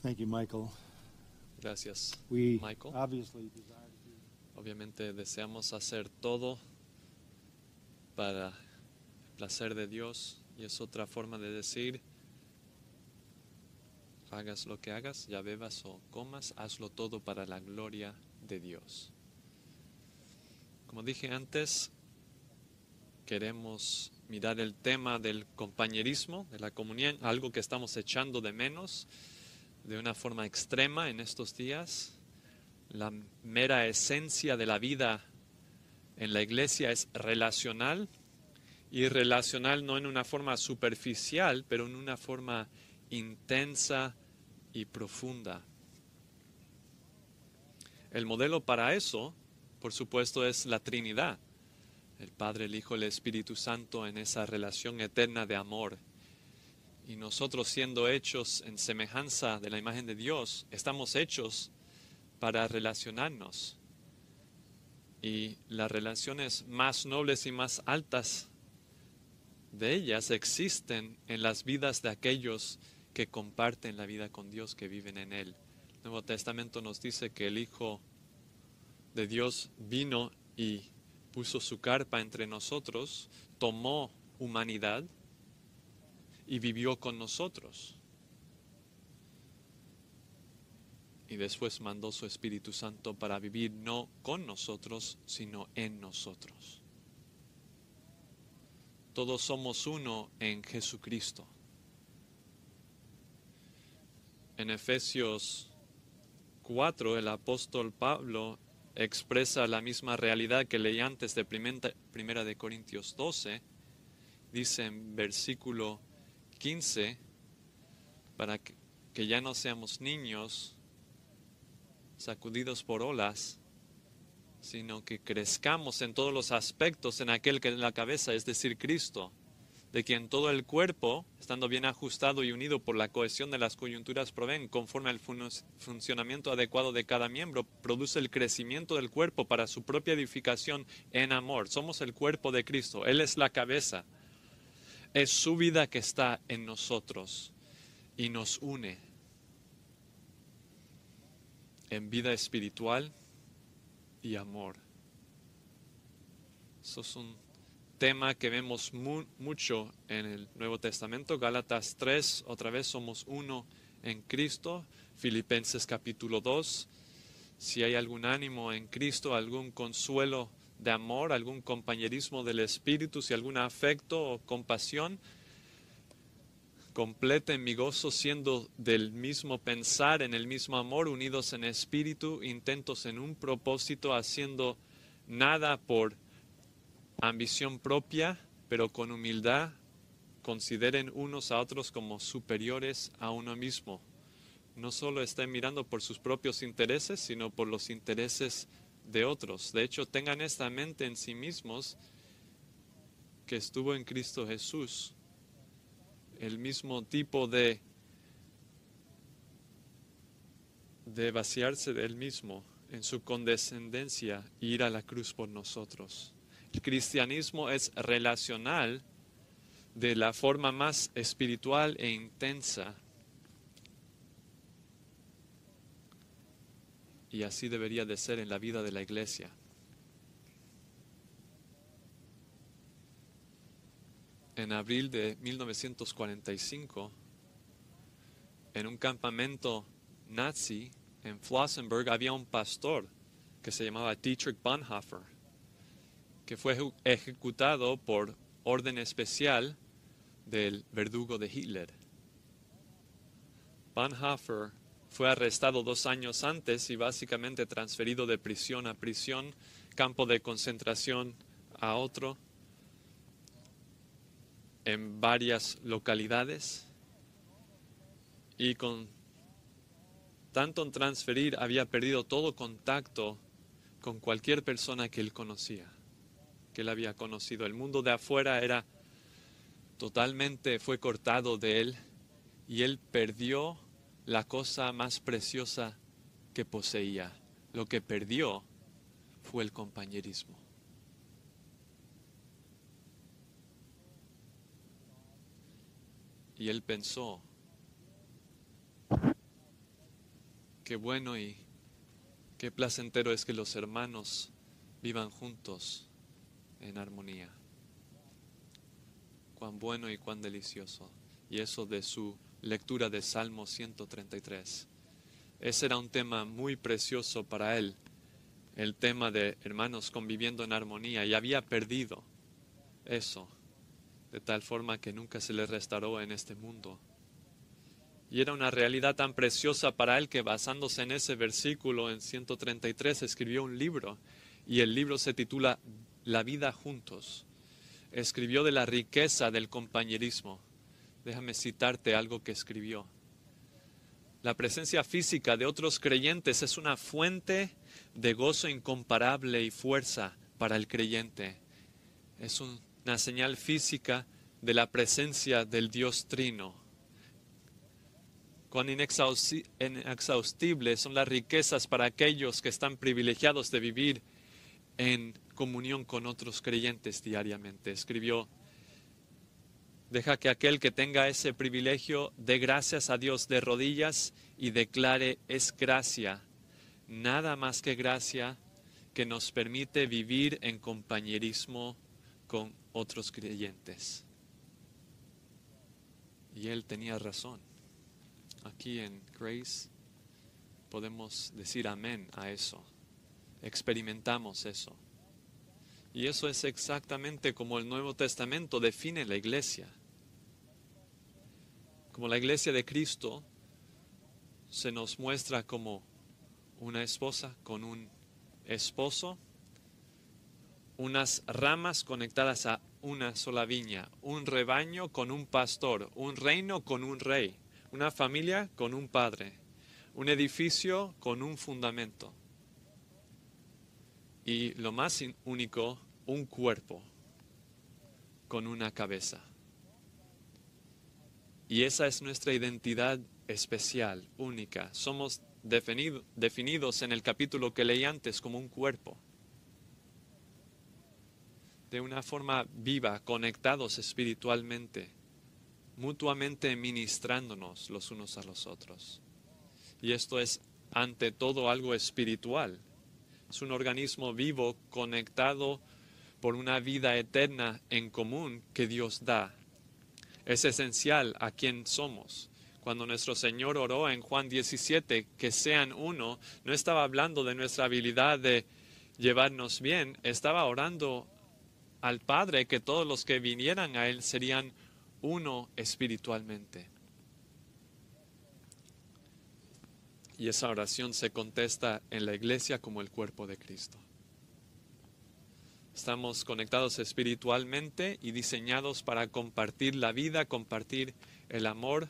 Thank Michael. Gracias, Michael. Obviously Obviamente deseamos hacer todo para el placer de Dios y es otra forma de decir, hagas lo que hagas, ya bebas o comas, hazlo todo para la gloria de Dios. Como dije antes, queremos mirar el tema del compañerismo, de la comunión, algo que estamos echando de menos de una forma extrema en estos días. La mera esencia de la vida en la iglesia es relacional y relacional no en una forma superficial, pero en una forma intensa y profunda. El modelo para eso, por supuesto, es la Trinidad, el Padre, el Hijo, el Espíritu Santo en esa relación eterna de amor y nosotros siendo hechos en semejanza de la imagen de Dios, estamos hechos para relacionarnos. Y las relaciones más nobles y más altas de ellas existen en las vidas de aquellos que comparten la vida con Dios, que viven en Él. El Nuevo Testamento nos dice que el Hijo de Dios vino y puso su carpa entre nosotros, tomó humanidad y vivió con nosotros. Y después mandó su Espíritu Santo para vivir no con nosotros, sino en nosotros. Todos somos uno en Jesucristo. En Efesios 4 el apóstol Pablo expresa la misma realidad que leí antes de Primera de Corintios 12. Dice en versículo 15, para que, ya no seamos niños sacudidos por olas, sino que crezcamos en todos los aspectos en aquel que es la cabeza, es decir, Cristo, de quien todo el cuerpo, estando bien ajustado y unido por la cohesión de las coyunturas proveen, conforme al funcionamiento adecuado de cada miembro, produce el crecimiento del cuerpo para su propia edificación en amor. Somos el cuerpo de Cristo, Él es la cabeza. Es su vida que está en nosotros y nos une en vida espiritual y amor. Eso es un tema que vemos mucho en el Nuevo Testamento. Gálatas 3, otra vez somos uno en Cristo. Filipenses capítulo 2, si hay algún ánimo en Cristo, algún consuelo de amor, algún compañerismo del Espíritu, si algún afecto o compasión, completen mi gozo siendo del mismo pensar, en el mismo amor, unidos en espíritu, intentos en un propósito, haciendo nada por ambición propia, pero con humildad, consideren unos a otros como superiores a uno mismo. No solo estén mirando por sus propios intereses, sino por los intereses de otros. De hecho, tengan esta mente en sí mismos que estuvo en Cristo Jesús. El mismo tipo de, de vaciarse del mismo en su condescendencia e ir a la cruz por nosotros. El cristianismo es relacional de la forma más espiritual e intensa Y así debería de ser en la vida de la iglesia. En abril de 1945, en un campamento nazi en Flossenburg, había un pastor que se llamaba Dietrich Bonhoeffer, que fue ejecutado por orden especial del verdugo de Hitler. Bonhoeffer fue arrestado dos años antes y básicamente transferido de prisión a prisión, campo de concentración a otro, en varias localidades. Y con tanto en transferir había perdido todo contacto con cualquier persona que él conocía, que él había conocido. El mundo de afuera era totalmente, fue cortado de él y él perdió la cosa más preciosa que poseía. Lo que perdió fue el compañerismo. Y él pensó, qué bueno y qué placentero es que los hermanos vivan juntos en armonía. Cuán bueno y cuán delicioso. Y eso de su lectura de Salmo 133. Ese era un tema muy precioso para él, el tema de hermanos conviviendo en armonía, y había perdido eso, de tal forma que nunca se le restauró en este mundo. Y era una realidad tan preciosa para él que basándose en ese versículo en 133 escribió un libro y el libro se titula La vida juntos. Escribió de la riqueza del compañerismo Déjame citarte algo que escribió. La presencia física de otros creyentes es una fuente de gozo incomparable y fuerza para el creyente. Es una señal física de la presencia del Dios Trino. Cuán inexhaustibles son las riquezas para aquellos que están privilegiados de vivir en comunión con otros creyentes diariamente, escribió Deja que aquel que tenga ese privilegio dé gracias a Dios de rodillas y declare es gracia, nada más que gracia que nos permite vivir en compañerismo con otros creyentes. Y él tenía razón. Aquí en Grace podemos decir amén a eso. Experimentamos eso. Y eso es exactamente como el Nuevo Testamento define la iglesia como la iglesia de Cristo, se nos muestra como una esposa con un esposo, unas ramas conectadas a una sola viña, un rebaño con un pastor, un reino con un rey, una familia con un padre, un edificio con un fundamento y lo más único, un cuerpo con una cabeza. Y esa es nuestra identidad especial, única. Somos definidos en el capítulo que leí antes como un cuerpo. De una forma viva, conectados espiritualmente, mutuamente ministrándonos los unos a los otros. Y esto es ante todo algo espiritual. Es un organismo vivo conectado por una vida eterna en común que Dios da es esencial a quién somos. Cuando nuestro Señor oró en Juan 17, que sean uno, no estaba hablando de nuestra habilidad de llevarnos bien, estaba orando al Padre que todos los que vinieran a Él serían uno espiritualmente. Y esa oración se contesta en la iglesia como el cuerpo de Cristo. Estamos conectados espiritualmente y diseñados para compartir la vida, compartir el amor,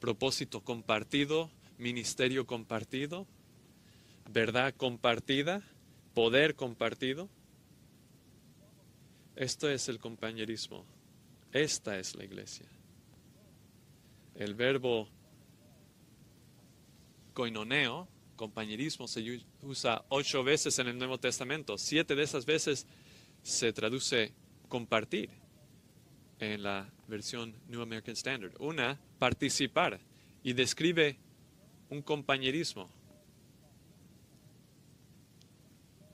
propósito compartido, ministerio compartido, verdad compartida, poder compartido. Esto es el compañerismo. Esta es la iglesia. El verbo coinoneo, compañerismo, se usa ocho veces en el Nuevo Testamento. Siete de esas veces se traduce compartir en la versión New American Standard. Una, participar, y describe un compañerismo.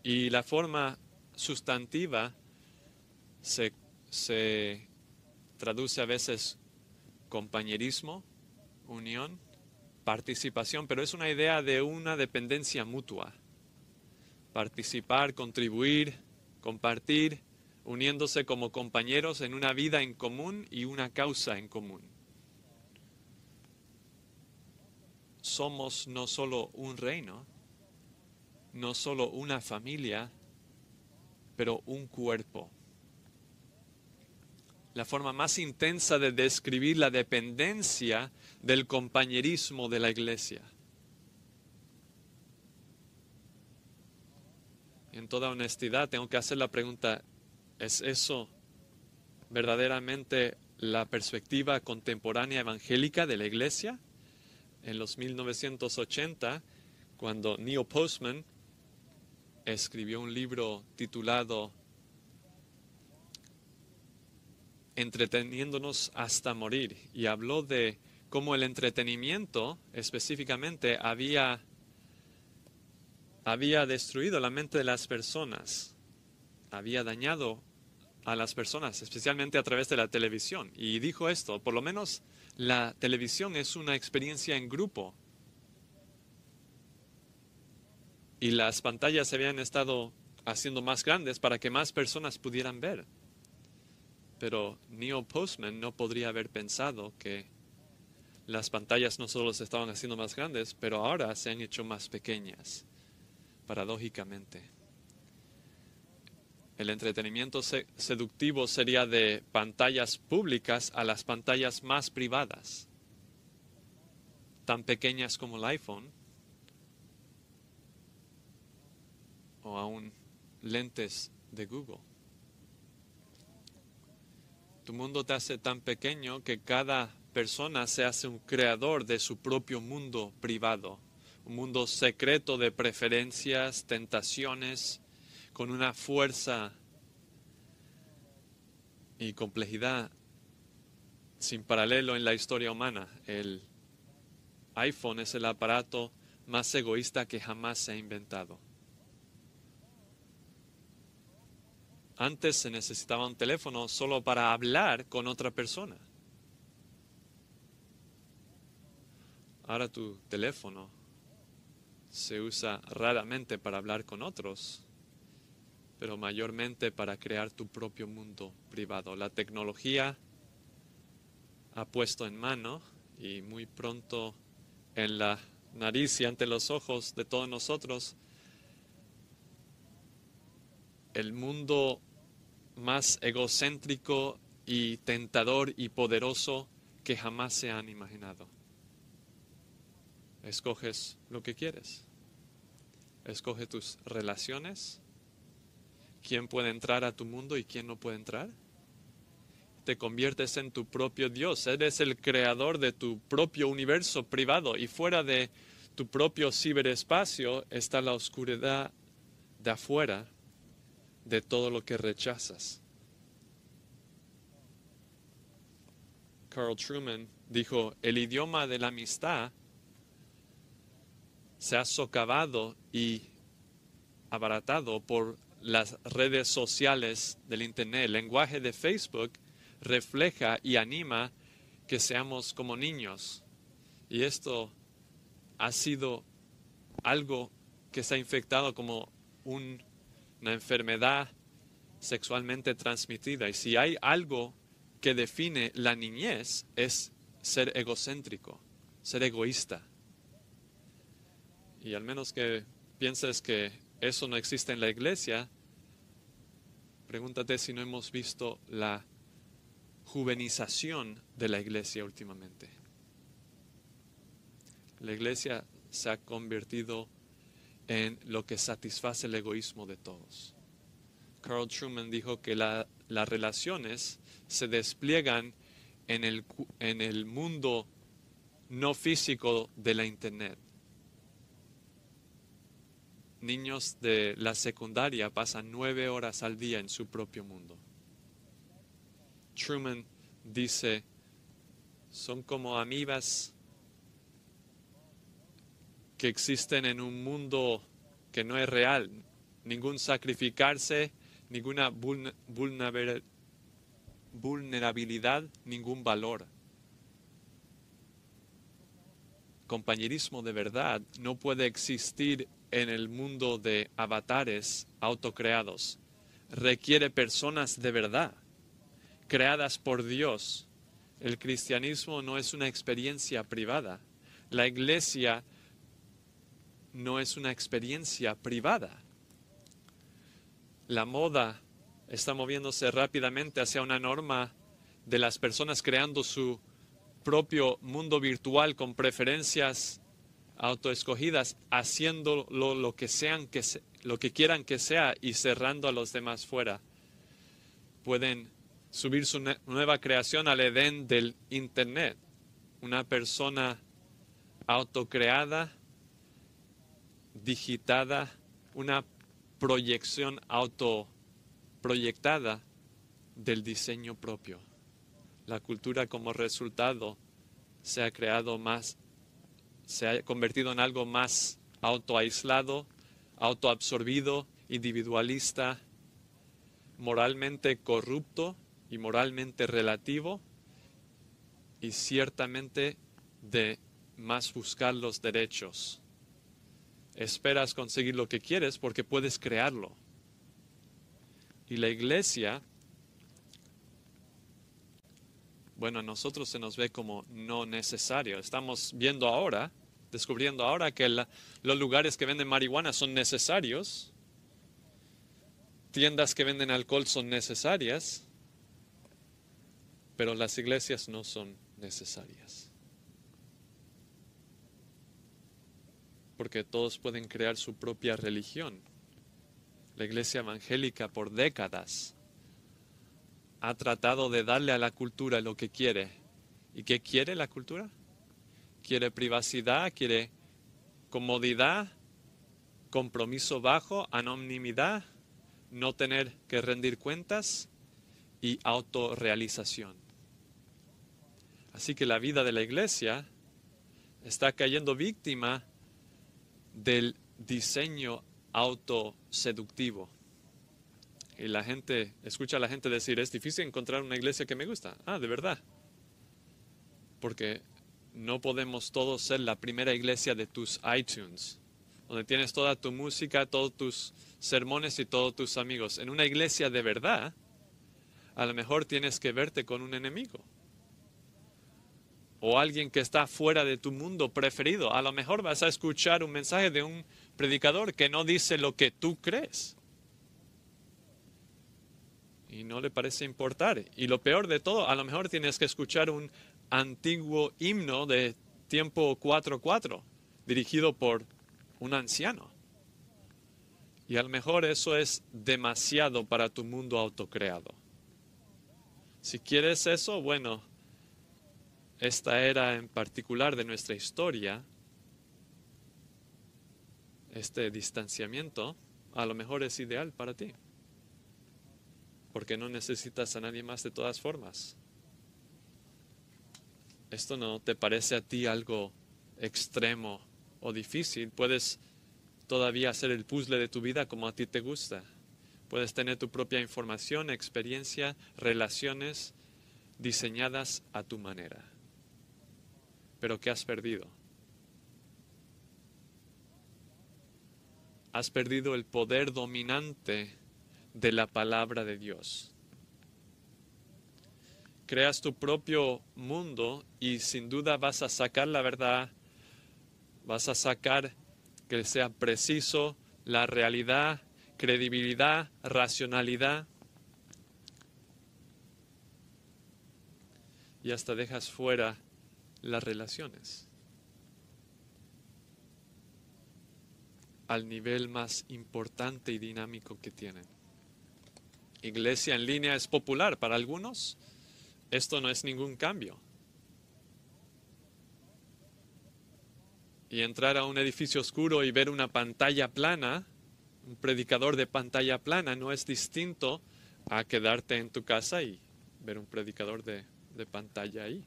Y la forma sustantiva se, se traduce a veces compañerismo, unión, participación, pero es una idea de una dependencia mutua. Participar, contribuir, compartir, uniéndose como compañeros en una vida en común y una causa en común. Somos no solo un reino, no solo una familia, pero un cuerpo. La forma más intensa de describir la dependencia del compañerismo de la iglesia. en toda honestidad, tengo que hacer la pregunta, ¿es eso verdaderamente la perspectiva contemporánea evangélica de la iglesia? En los 1980, cuando Neil Postman escribió un libro titulado Entreteniéndonos hasta morir y habló de cómo el entretenimiento específicamente había había destruido la mente de las personas, había dañado a las personas, especialmente a través de la televisión. Y dijo esto, por lo menos la televisión es una experiencia en grupo. Y las pantallas se habían estado haciendo más grandes para que más personas pudieran ver. Pero Neil Postman no podría haber pensado que las pantallas no solo se estaban haciendo más grandes, pero ahora se han hecho más pequeñas paradójicamente. El entretenimiento seductivo sería de pantallas públicas a las pantallas más privadas, tan pequeñas como el iPhone, o aún lentes de Google. Tu mundo te hace tan pequeño que cada persona se hace un creador de su propio mundo privado un mundo secreto de preferencias, tentaciones, con una fuerza y complejidad sin paralelo en la historia humana. El iPhone es el aparato más egoísta que jamás se ha inventado. Antes se necesitaba un teléfono solo para hablar con otra persona. Ahora tu teléfono se usa raramente para hablar con otros, pero mayormente para crear tu propio mundo privado. La tecnología ha puesto en mano y muy pronto en la nariz y ante los ojos de todos nosotros el mundo más egocéntrico y tentador y poderoso que jamás se han imaginado escoges lo que quieres. Escoge tus relaciones, quién puede entrar a tu mundo y quién no puede entrar. Te conviertes en tu propio Dios, eres el creador de tu propio universo privado y fuera de tu propio ciberespacio está la oscuridad de afuera de todo lo que rechazas. Carl Truman dijo, el idioma de la amistad se ha socavado y abaratado por las redes sociales del Internet. El lenguaje de Facebook refleja y anima que seamos como niños. Y esto ha sido algo que se ha infectado como una enfermedad sexualmente transmitida. Y si hay algo que define la niñez es ser egocéntrico, ser egoísta. Y al menos que pienses que eso no existe en la iglesia, pregúntate si no hemos visto la juvenización de la iglesia últimamente. La iglesia se ha convertido en lo que satisface el egoísmo de todos. Carl Truman dijo que las relaciones se despliegan en el mundo no físico de la Internet niños de la secundaria pasan nueve horas al día en su propio mundo. Truman dice, son como amigas que existen en un mundo que no es real. Ningún sacrificarse, ninguna vulnerabilidad, ningún valor. Compañerismo de verdad no puede existir en el mundo de avatares autocreados requiere personas de verdad, creadas por Dios. El cristianismo no es una experiencia privada. La iglesia no es una experiencia privada. La moda está moviéndose rápidamente hacia una norma de las personas creando su propio mundo virtual con preferencias autoescogidas, haciéndolo lo que, sean que lo que quieran que sea y cerrando a los demás fuera. Pueden subir su nueva creación al Edén del Internet. Una persona autocreada, digitada, una proyección autoproyectada del diseño propio. La cultura como resultado se ha creado más se ha convertido en algo más autoaislado, autoabsorbido, individualista, moralmente corrupto y moralmente relativo y ciertamente de más buscar los derechos. Esperas conseguir lo que quieres porque puedes crearlo. Y la iglesia Bueno, a nosotros se nos ve como no necesario. Estamos viendo ahora, descubriendo ahora que los lugares que venden marihuana son necesarios, tiendas que venden alcohol son necesarias, pero las iglesias no son necesarias. Porque todos pueden crear su propia religión. La iglesia evangélica por décadas ha tratado de darle a la cultura lo que quiere. ¿Y qué quiere la cultura? Quiere privacidad, quiere comodidad, compromiso bajo, anonimidad, no tener que rendir cuentas y autorrealización. Así que la vida de la iglesia está cayendo víctima del diseño autoseductivo. Y la gente, escucha a la gente decir, es difícil encontrar una iglesia que me gusta. Ah, de verdad. Porque no podemos todos ser la primera iglesia de tus iTunes, donde tienes toda tu música, todos tus sermones y todos tus amigos. En una iglesia de verdad, a lo mejor tienes que verte con un enemigo. O alguien que está fuera de tu mundo preferido. A lo mejor vas a escuchar un mensaje de un predicador que no dice lo que tú crees y no le parece importar. Y lo peor de todo, a lo mejor tienes que escuchar un antiguo himno de tiempo 4-4, dirigido por un anciano. Y a lo mejor eso es demasiado para tu mundo autocreado. Si quieres eso, bueno, esta era en particular de nuestra historia, este distanciamiento, a lo mejor es ideal para ti porque no necesitas a nadie más de todas formas. Esto no te parece a ti algo extremo o difícil. Puedes todavía hacer el puzzle de tu vida como a ti te gusta. Puedes tener tu propia información, experiencia, relaciones diseñadas a tu manera. Pero ¿qué has perdido? Has perdido el poder dominante de la palabra de Dios. Creas tu propio mundo y sin duda vas a sacar la verdad, vas a sacar que sea preciso la realidad, credibilidad, racionalidad. Y hasta dejas fuera las relaciones. al nivel más importante y dinámico que tienen iglesia en línea es popular. Para algunos, esto no es ningún cambio. Y entrar a un edificio oscuro y ver una pantalla plana, un predicador de pantalla plana, no es distinto a quedarte en tu casa y ver un predicador de, pantalla ahí.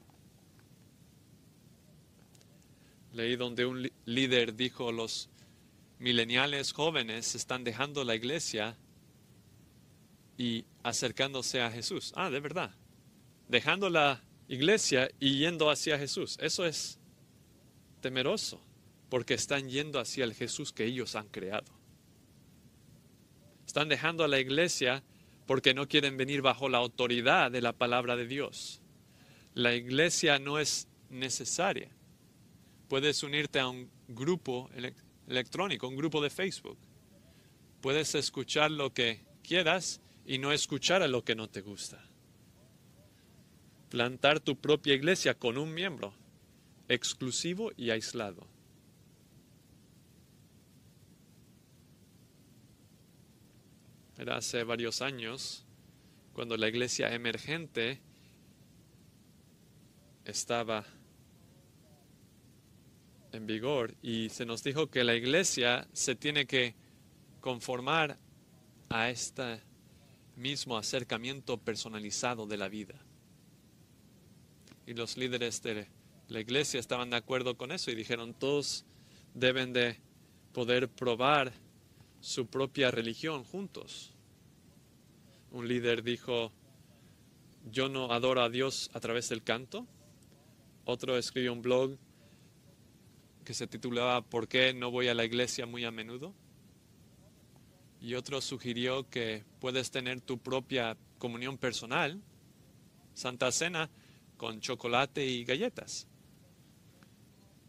Leí donde un líder dijo, los mileniales jóvenes están dejando la iglesia y acercándose a Jesús. Ah, de verdad. Dejando la iglesia y yendo hacia Jesús. Eso es temeroso, porque están yendo hacia el Jesús que ellos han creado. Están dejando a la iglesia porque no quieren venir bajo la autoridad de la palabra de Dios. La iglesia no es necesaria. Puedes unirte a un grupo electrónico, un grupo de Facebook. Puedes escuchar lo que quieras y no escuchar a lo que no te gusta. Plantar tu propia iglesia con un miembro, exclusivo y aislado. Era hace varios años cuando la iglesia emergente estaba en vigor y se nos dijo que la iglesia se tiene que conformar a esta mismo acercamiento personalizado de la vida. Y los líderes de la iglesia estaban de acuerdo con eso y dijeron, todos deben de poder probar su propia religión juntos. Un líder dijo, yo no adoro a Dios a través del canto. Otro escribió un blog que se titulaba ¿Por qué no voy a la iglesia muy a menudo? y otro sugirió que puedes tener tu propia comunión personal, Santa Cena, con chocolate y galletas.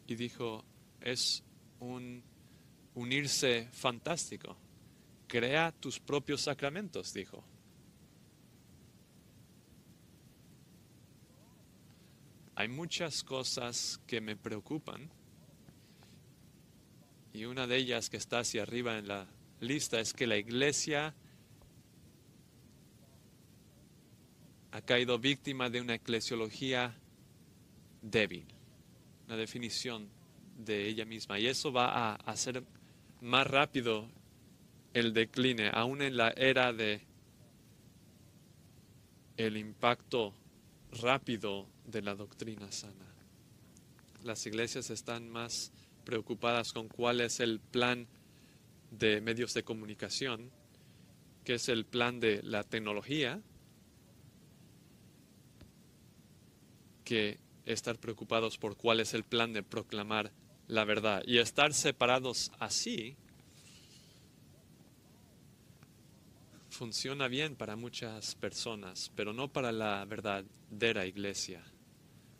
Y dijo, es un unirse fantástico. Crea tus propios sacramentos, dijo. Hay muchas cosas que me preocupan y una de ellas que está hacia arriba en la lista es que la iglesia ha caído víctima de una eclesiología débil, una definición de ella misma. Y eso va a hacer más rápido el decline, aún en la era de el impacto rápido de la doctrina sana. Las iglesias están más preocupadas con cuál es el plan de medios de comunicación, que es el plan de la tecnología, que estar preocupados por cuál es el plan de proclamar la verdad. Y estar separados así funciona bien para muchas personas, pero no para la verdadera iglesia,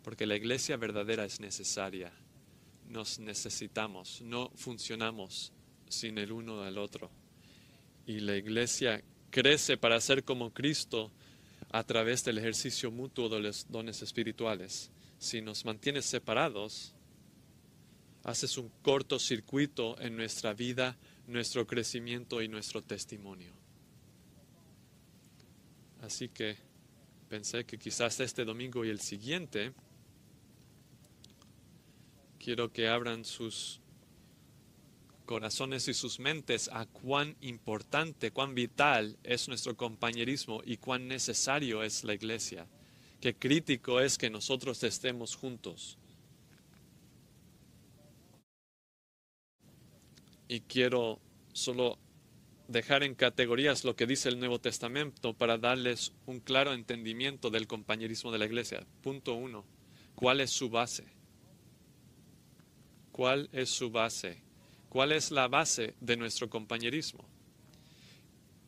porque la iglesia verdadera es necesaria. Nos necesitamos, no funcionamos sin el uno al otro. Y la iglesia crece para ser como Cristo a través del ejercicio mutuo de los dones espirituales. Si nos mantienes separados, haces un cortocircuito en nuestra vida, nuestro crecimiento y nuestro testimonio. Así que pensé que quizás este domingo y el siguiente, quiero que abran sus corazones y sus mentes a cuán importante, cuán vital es nuestro compañerismo y cuán necesario es la iglesia, qué crítico es que nosotros estemos juntos. Y quiero solo dejar en categorías lo que dice el Nuevo Testamento para darles un claro entendimiento del compañerismo de la iglesia. Punto uno, ¿cuál es su base? ¿Cuál es su base? ¿Cuál es la base de nuestro compañerismo?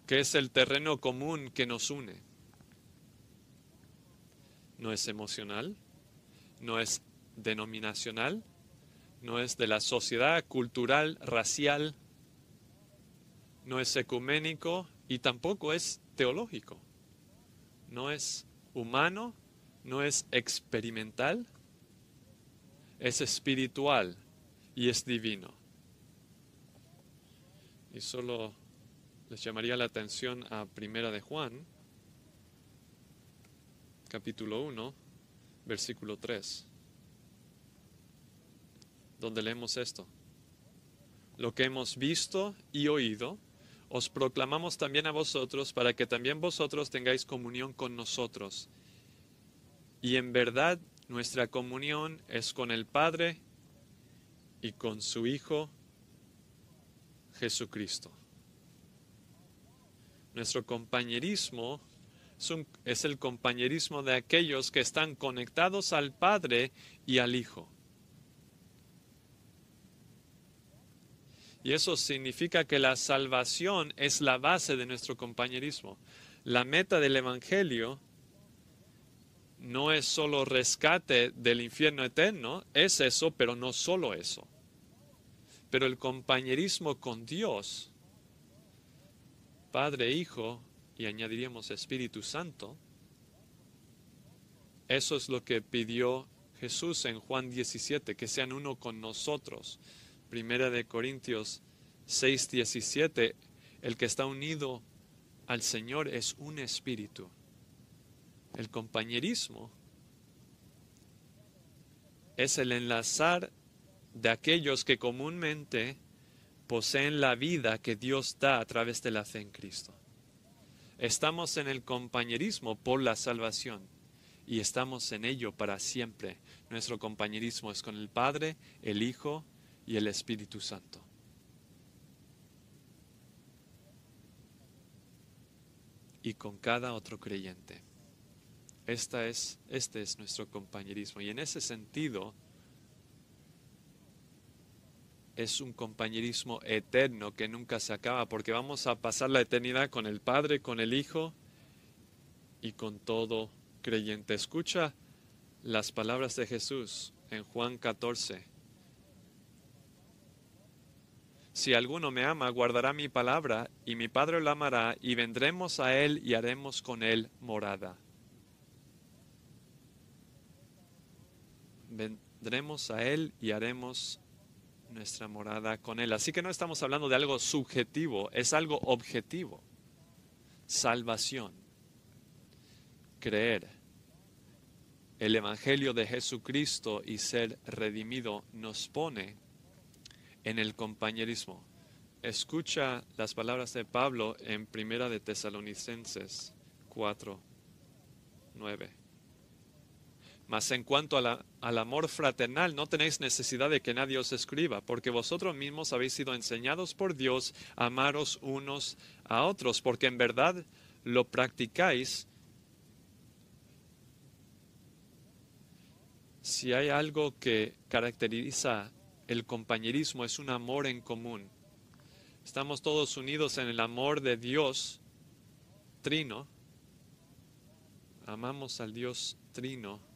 ¿Qué es el terreno común que nos une? No es emocional, no es denominacional, no es de la sociedad cultural, racial, no es ecuménico y tampoco es teológico. No es humano, no es experimental, es espiritual y es divino y solo les llamaría la atención a Primera de Juan, capítulo 1, versículo 3, donde leemos esto. Lo que hemos visto y oído, os proclamamos también a vosotros para que también vosotros tengáis comunión con nosotros. Y en verdad nuestra comunión es con el Padre y con su Hijo Jesucristo. Nuestro compañerismo es, el compañerismo de aquellos que están conectados al Padre y al Hijo. Y eso significa que la salvación es la base de nuestro compañerismo. La meta del Evangelio no es solo rescate del infierno eterno, es eso, pero no solo eso. Pero el compañerismo con Dios, Padre, Hijo y añadiríamos Espíritu Santo, eso es lo que pidió Jesús en Juan 17, que sean uno con nosotros. Primera de Corintios 6, 17, el que está unido al Señor es un espíritu. El compañerismo es el enlazar de aquellos que comúnmente poseen la vida que Dios da a través de la fe en Cristo. Estamos en el compañerismo por la salvación y estamos en ello para siempre. Nuestro compañerismo es con el Padre, el Hijo y el Espíritu Santo. Y con cada otro creyente. Esta es, este es nuestro compañerismo. Y en ese sentido, es un compañerismo eterno que nunca se acaba, porque vamos a pasar la eternidad con el Padre, con el Hijo y con todo creyente. Escucha las palabras de Jesús en Juan 14. Si alguno me ama, guardará mi palabra, y mi Padre lo amará, y vendremos a él y haremos con él morada. Vendremos a él y haremos nuestra morada con Él. Así que no estamos hablando de algo subjetivo, es algo objetivo. Salvación, creer, el Evangelio de Jesucristo y ser redimido nos pone en el compañerismo. Escucha las palabras de Pablo en Primera de Tesalonicenses 4, 9. Mas en cuanto al amor fraternal, no tenéis necesidad de que nadie os escriba, porque vosotros mismos habéis sido enseñados por Dios a amaros unos a otros, porque en verdad lo practicáis. Si hay algo que caracteriza el compañerismo, es un amor en común. Estamos todos unidos en el amor de Dios Trino. Amamos al Dios Trino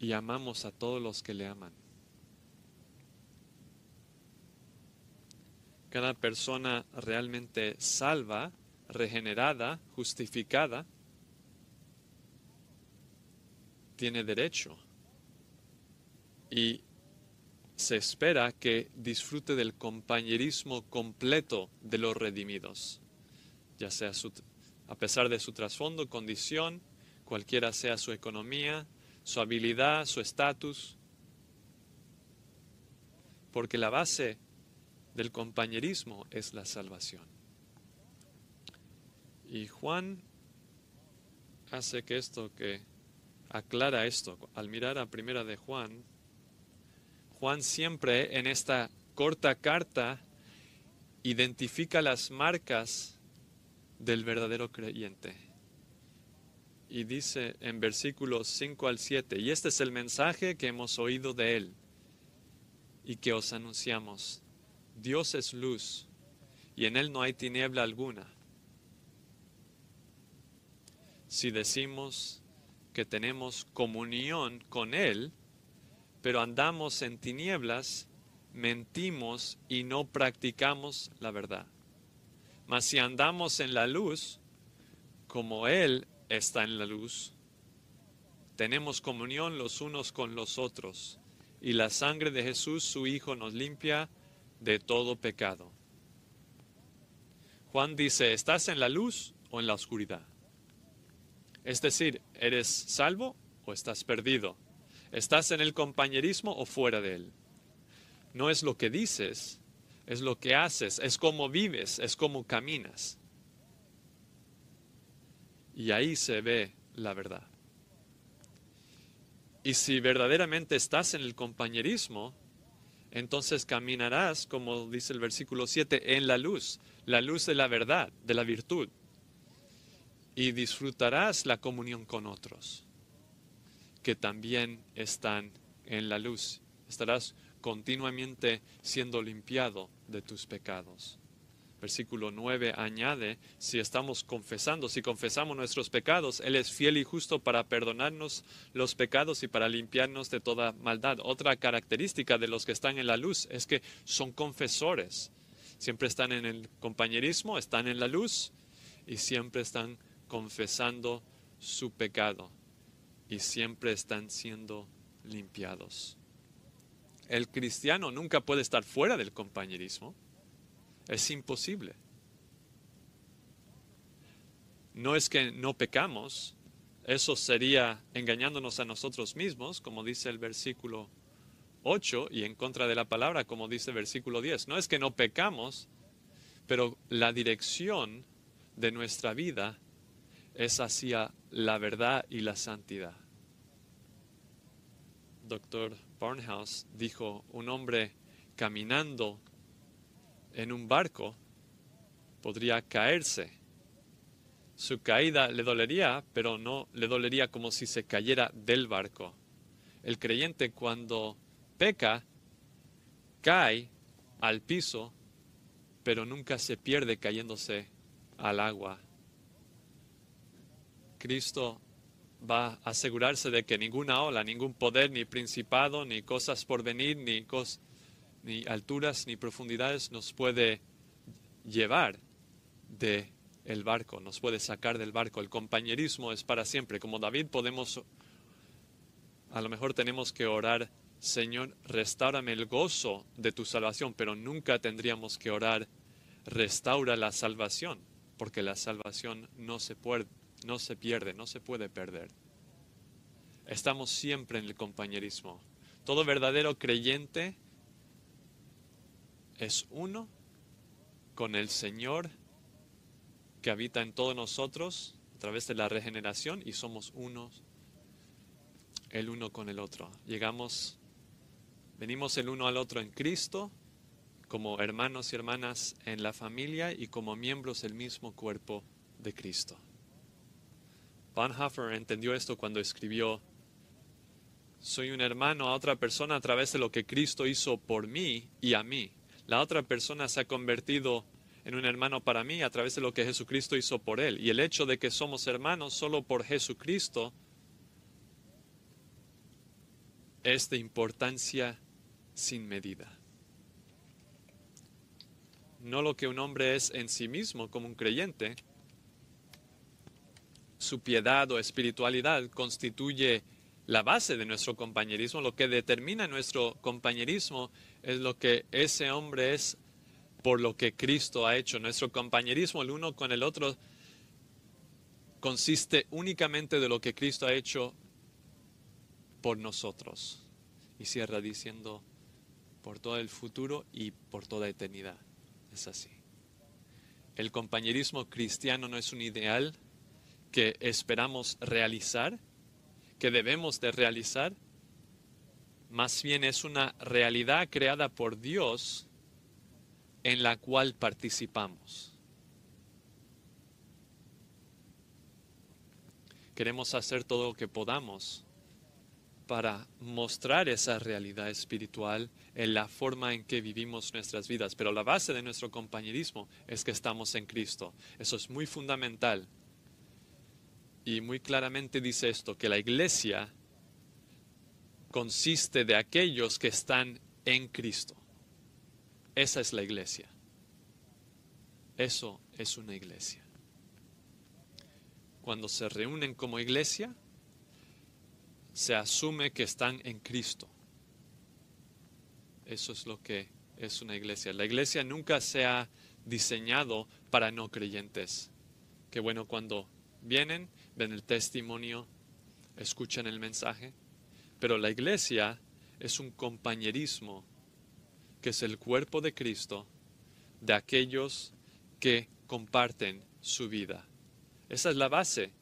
y amamos a todos los que le aman. Cada persona realmente salva, regenerada, justificada, tiene derecho y se espera que disfrute del compañerismo completo de los redimidos, ya sea a pesar de su trasfondo, condición, cualquiera sea su economía, su habilidad, su estatus, porque la base del compañerismo es la salvación. Y Juan hace que esto que aclara esto al mirar a primera de Juan, Juan siempre en esta corta carta identifica las marcas del verdadero creyente y dice en versículos 5 al 7, y este es el mensaje que hemos oído de Él y que os anunciamos. Dios es luz y en Él no hay tiniebla alguna. Si decimos que tenemos comunión con Él, pero andamos en tinieblas, mentimos y no practicamos la verdad. Mas si andamos en la luz, como Él está en la luz. Tenemos comunión los unos con los otros y la sangre de Jesús, su Hijo, nos limpia de todo pecado. Juan dice, ¿estás en la luz o en la oscuridad? Es decir, ¿eres salvo o estás perdido? ¿Estás en el compañerismo o fuera de él? No es lo que dices, es lo que haces, es cómo vives, es cómo caminas. Y ahí se ve la verdad. Y si verdaderamente estás en el compañerismo, entonces caminarás, como dice el versículo 7, en la luz, la luz de la verdad, de la virtud. Y disfrutarás la comunión con otros, que también están en la luz. Estarás continuamente siendo limpiado de tus pecados. Versículo 9 añade, si estamos confesando, si confesamos nuestros pecados, Él es fiel y justo para perdonarnos los pecados y para limpiarnos de toda maldad. Otra característica de los que están en la luz es que son confesores. Siempre están en el compañerismo, están en la luz y siempre están confesando su pecado y siempre están siendo limpiados. El cristiano nunca puede estar fuera del compañerismo. Es imposible. No es que no pecamos, eso sería engañándonos a nosotros mismos, como dice el versículo 8, y en contra de la palabra, como dice el versículo 10. No es que no pecamos, pero la dirección de nuestra vida es hacia la verdad y la santidad. Doctor Barnhouse dijo, un hombre caminando en un barco podría caerse. Su caída le dolería, pero no le dolería como si se cayera del barco. El creyente cuando peca, cae al piso, pero nunca se pierde cayéndose al agua. Cristo va a asegurarse de que ninguna ola, ningún poder, ni principado, ni cosas por venir, ni cosas ni alturas ni profundidades nos puede llevar de el barco, nos puede sacar del barco. El compañerismo es para siempre. Como David podemos, a lo mejor tenemos que orar, Señor, restaurame el gozo de tu salvación, pero nunca tendríamos que orar, restaura la salvación, porque la salvación no se, no se pierde, no se puede perder. Estamos siempre en el compañerismo. Todo verdadero creyente es uno con el Señor que habita en todos nosotros a través de la regeneración y somos unos, el uno con el otro. Llegamos, venimos el uno al otro en Cristo, como hermanos y hermanas en la familia y como miembros del mismo cuerpo de Cristo. Bonhoeffer entendió esto cuando escribió, soy un hermano a otra persona a través de lo que Cristo hizo por mí y a mí. La otra persona se ha convertido en un hermano para mí a través de lo que Jesucristo hizo por él. Y el hecho de que somos hermanos solo por Jesucristo es de importancia sin medida. No lo que un hombre es en sí mismo como un creyente, su piedad o espiritualidad constituye la base de nuestro compañerismo, lo que determina nuestro compañerismo es lo que ese hombre es por lo que Cristo ha hecho. Nuestro compañerismo el uno con el otro consiste únicamente de lo que Cristo ha hecho por nosotros. Y cierra diciendo, por todo el futuro y por toda eternidad. Es así. El compañerismo cristiano no es un ideal que esperamos realizar, que debemos de realizar, más bien es una realidad creada por Dios en la cual participamos. Queremos hacer todo lo que podamos para mostrar esa realidad espiritual en la forma en que vivimos nuestras vidas. Pero la base de nuestro compañerismo es que estamos en Cristo. Eso es muy fundamental. Y muy claramente dice esto, que la iglesia consiste de aquellos que están en Cristo. Esa es la iglesia. Eso es una iglesia. Cuando se reúnen como iglesia, se asume que están en Cristo. Eso es lo que es una iglesia. La iglesia nunca se ha diseñado para no creyentes. Qué bueno cuando vienen, ven el testimonio, escuchan el mensaje, pero la iglesia es un compañerismo que es el cuerpo de Cristo de aquellos que comparten su vida. Esa es la base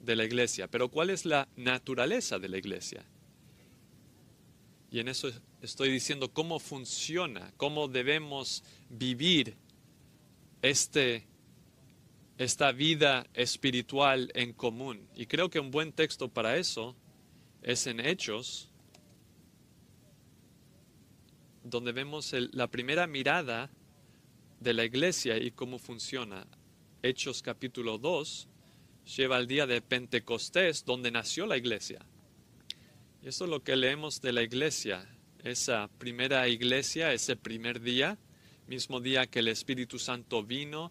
de la iglesia. Pero ¿cuál es la naturaleza de la iglesia? Y en eso estoy diciendo cómo funciona, cómo debemos vivir este, esta vida espiritual en común. Y creo que un buen texto para eso es en Hechos, donde vemos la primera mirada de la iglesia y cómo funciona. Hechos capítulo 2 lleva al día de Pentecostés, donde nació la iglesia. Y eso es lo que leemos de la iglesia, esa primera iglesia, ese primer día, mismo día que el Espíritu Santo vino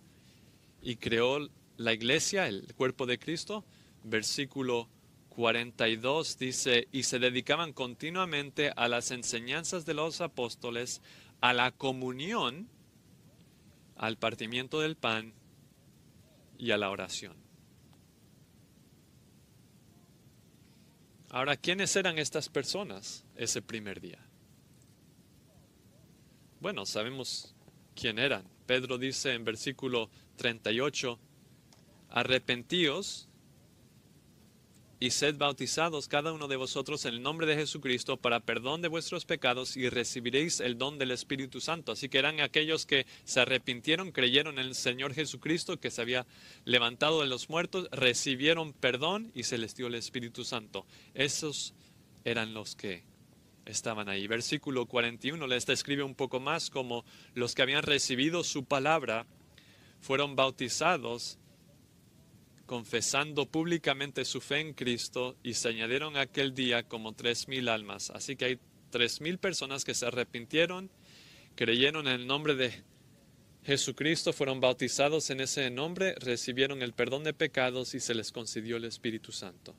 y creó la iglesia, el cuerpo de Cristo, versículo 42 dice, y se dedicaban continuamente a las enseñanzas de los apóstoles, a la comunión, al partimiento del pan y a la oración. Ahora, ¿quiénes eran estas personas ese primer día? Bueno, sabemos quién eran. Pedro dice en versículo 38, arrepentíos y sed bautizados cada uno de vosotros en el nombre de Jesucristo para perdón de vuestros pecados y recibiréis el don del Espíritu Santo. Así que eran aquellos que se arrepintieron, creyeron en el Señor Jesucristo que se había levantado de los muertos, recibieron perdón y se les dio el Espíritu Santo. Esos eran los que estaban ahí. Versículo 41 les describe un poco más como los que habían recibido su palabra fueron bautizados confesando públicamente su fe en Cristo y se añadieron aquel día como tres mil almas. Así que hay tres mil personas que se arrepintieron, creyeron en el nombre de Jesucristo, fueron bautizados en ese nombre, recibieron el perdón de pecados y se les concedió el Espíritu Santo.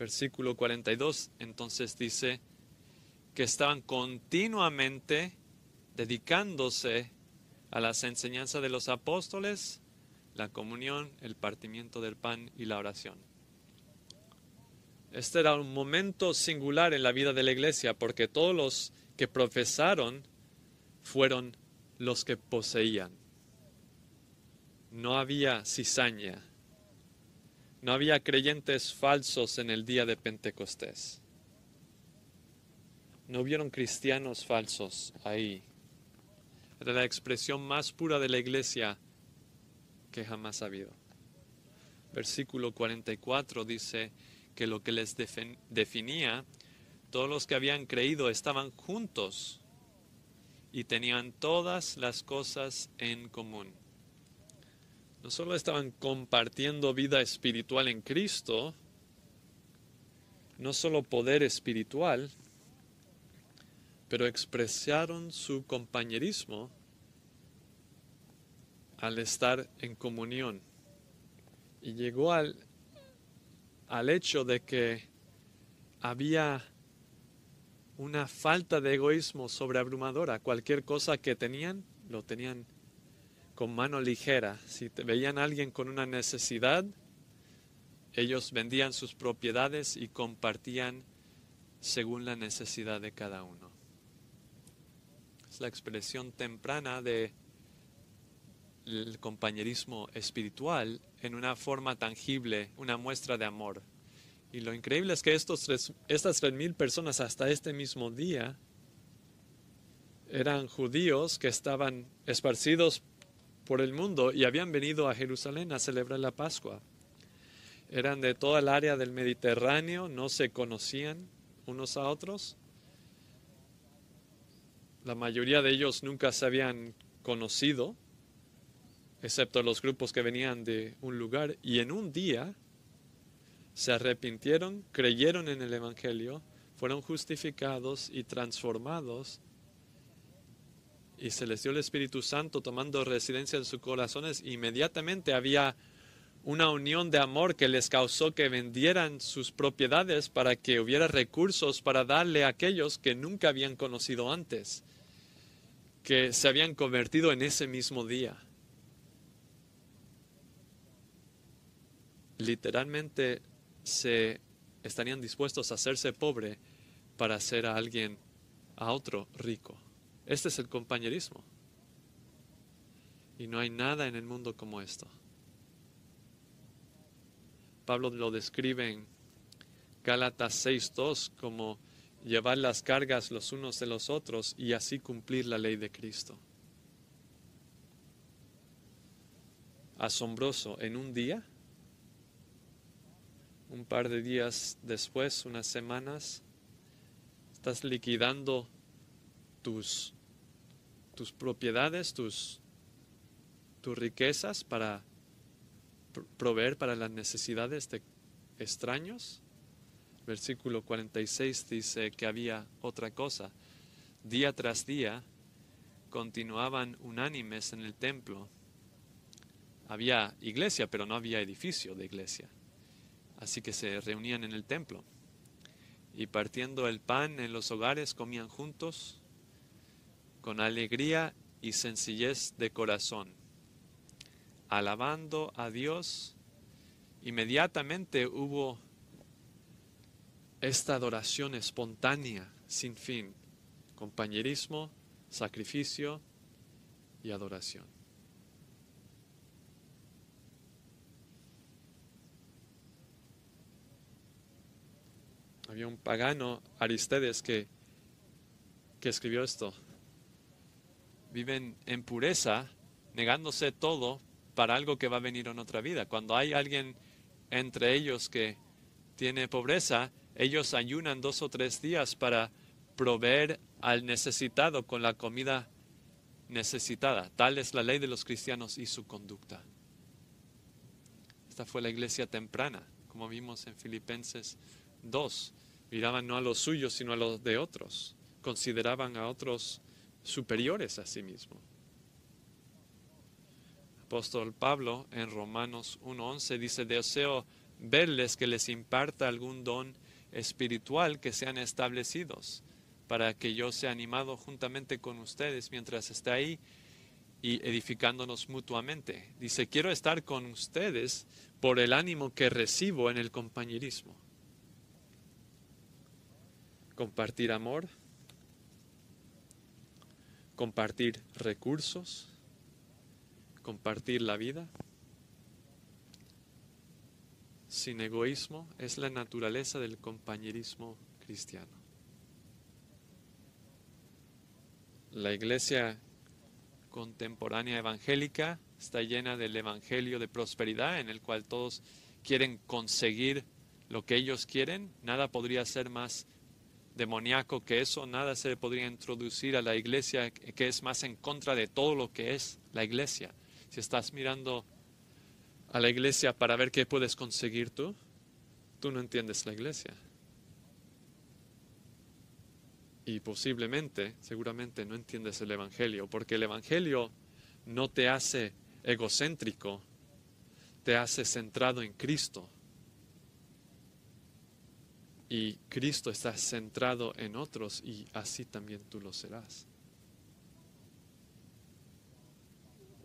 Versículo 42 entonces dice que estaban continuamente dedicándose a las enseñanzas de los apóstoles, la comunión, el partimiento del pan y la oración. Este era un momento singular en la vida de la iglesia porque todos los que profesaron fueron los que poseían. No había cizaña, no había creyentes falsos en el día de Pentecostés. No vieron cristianos falsos ahí era la expresión más pura de la iglesia que jamás ha habido. Versículo 44 dice que lo que les definía, todos los que habían creído estaban juntos y tenían todas las cosas en común. No solo estaban compartiendo vida espiritual en Cristo, no solo poder espiritual, pero expresaron su compañerismo al estar en comunión. Y llegó al, al hecho de que había una falta de egoísmo sobreabrumadora. Cualquier cosa que tenían, lo tenían con mano ligera. Si veían a alguien con una necesidad, ellos vendían sus propiedades y compartían según la necesidad de cada uno la expresión temprana de compañerismo espiritual en una forma tangible, una muestra de amor. Y lo increíble es que estos tres, estas 3.000 personas hasta este mismo día eran judíos que estaban esparcidos por el mundo y habían venido a Jerusalén a celebrar la Pascua. Eran de toda el área del Mediterráneo, no se conocían unos a otros, la mayoría de ellos nunca se habían conocido, excepto los grupos que venían de un lugar, y en un día se arrepintieron, creyeron en el Evangelio, fueron justificados y transformados, y se les dio el Espíritu Santo tomando residencia en sus corazones, inmediatamente había una unión de amor que les causó que vendieran sus propiedades para que hubiera recursos para darle a aquellos que nunca habían conocido antes que se habían convertido en ese mismo día. Literalmente se estarían dispuestos a hacerse pobre para hacer a alguien, a otro rico. Este es el compañerismo. Y no hay nada en el mundo como esto. Pablo lo describe en Gálatas 6.2 como llevar las cargas los unos de los otros y así cumplir la ley de Cristo. Asombroso, en un día, un par de días después, unas semanas, estás liquidando tus, tus propiedades, tus, tus riquezas para proveer para las necesidades de extraños Versículo 46 dice que había otra cosa. Día tras día continuaban unánimes en el templo. Había iglesia, pero no había edificio de iglesia. Así que se reunían en el templo. Y partiendo el pan en los hogares comían juntos con alegría y sencillez de corazón, alabando a Dios. Inmediatamente hubo esta adoración espontánea, sin fin, compañerismo, sacrificio y adoración. Había un pagano, Aristides, que, que escribió esto. Viven en pureza, negándose todo para algo que va a venir en otra vida. Cuando hay alguien entre ellos que tiene pobreza, ellos ayunan dos o tres días para proveer al necesitado con la comida necesitada. Tal es la ley de los cristianos y su conducta. Esta fue la iglesia temprana, como vimos en Filipenses 2. Miraban no a los suyos, sino a los de otros. Consideraban a otros superiores a sí mismo. Apóstol Pablo en Romanos 1.11 dice, deseo verles que les imparta algún don espiritual que sean establecidos para que yo sea animado juntamente con ustedes mientras esté ahí y edificándonos mutuamente. Dice, quiero estar con ustedes por el ánimo que recibo en el compañerismo. Compartir amor, compartir recursos, compartir la vida sin egoísmo es la naturaleza del compañerismo cristiano. La iglesia contemporánea evangélica está llena del evangelio de prosperidad en el cual todos quieren conseguir lo que ellos quieren. Nada podría ser más demoníaco que eso, nada se podría introducir a la iglesia que es más en contra de todo lo que es la iglesia. Si estás mirando a la iglesia para ver qué puedes conseguir tú, tú no entiendes la iglesia. Y posiblemente, seguramente no entiendes el Evangelio, porque el Evangelio no te hace egocéntrico, te hace centrado en Cristo. Y Cristo está centrado en otros y así también tú lo serás.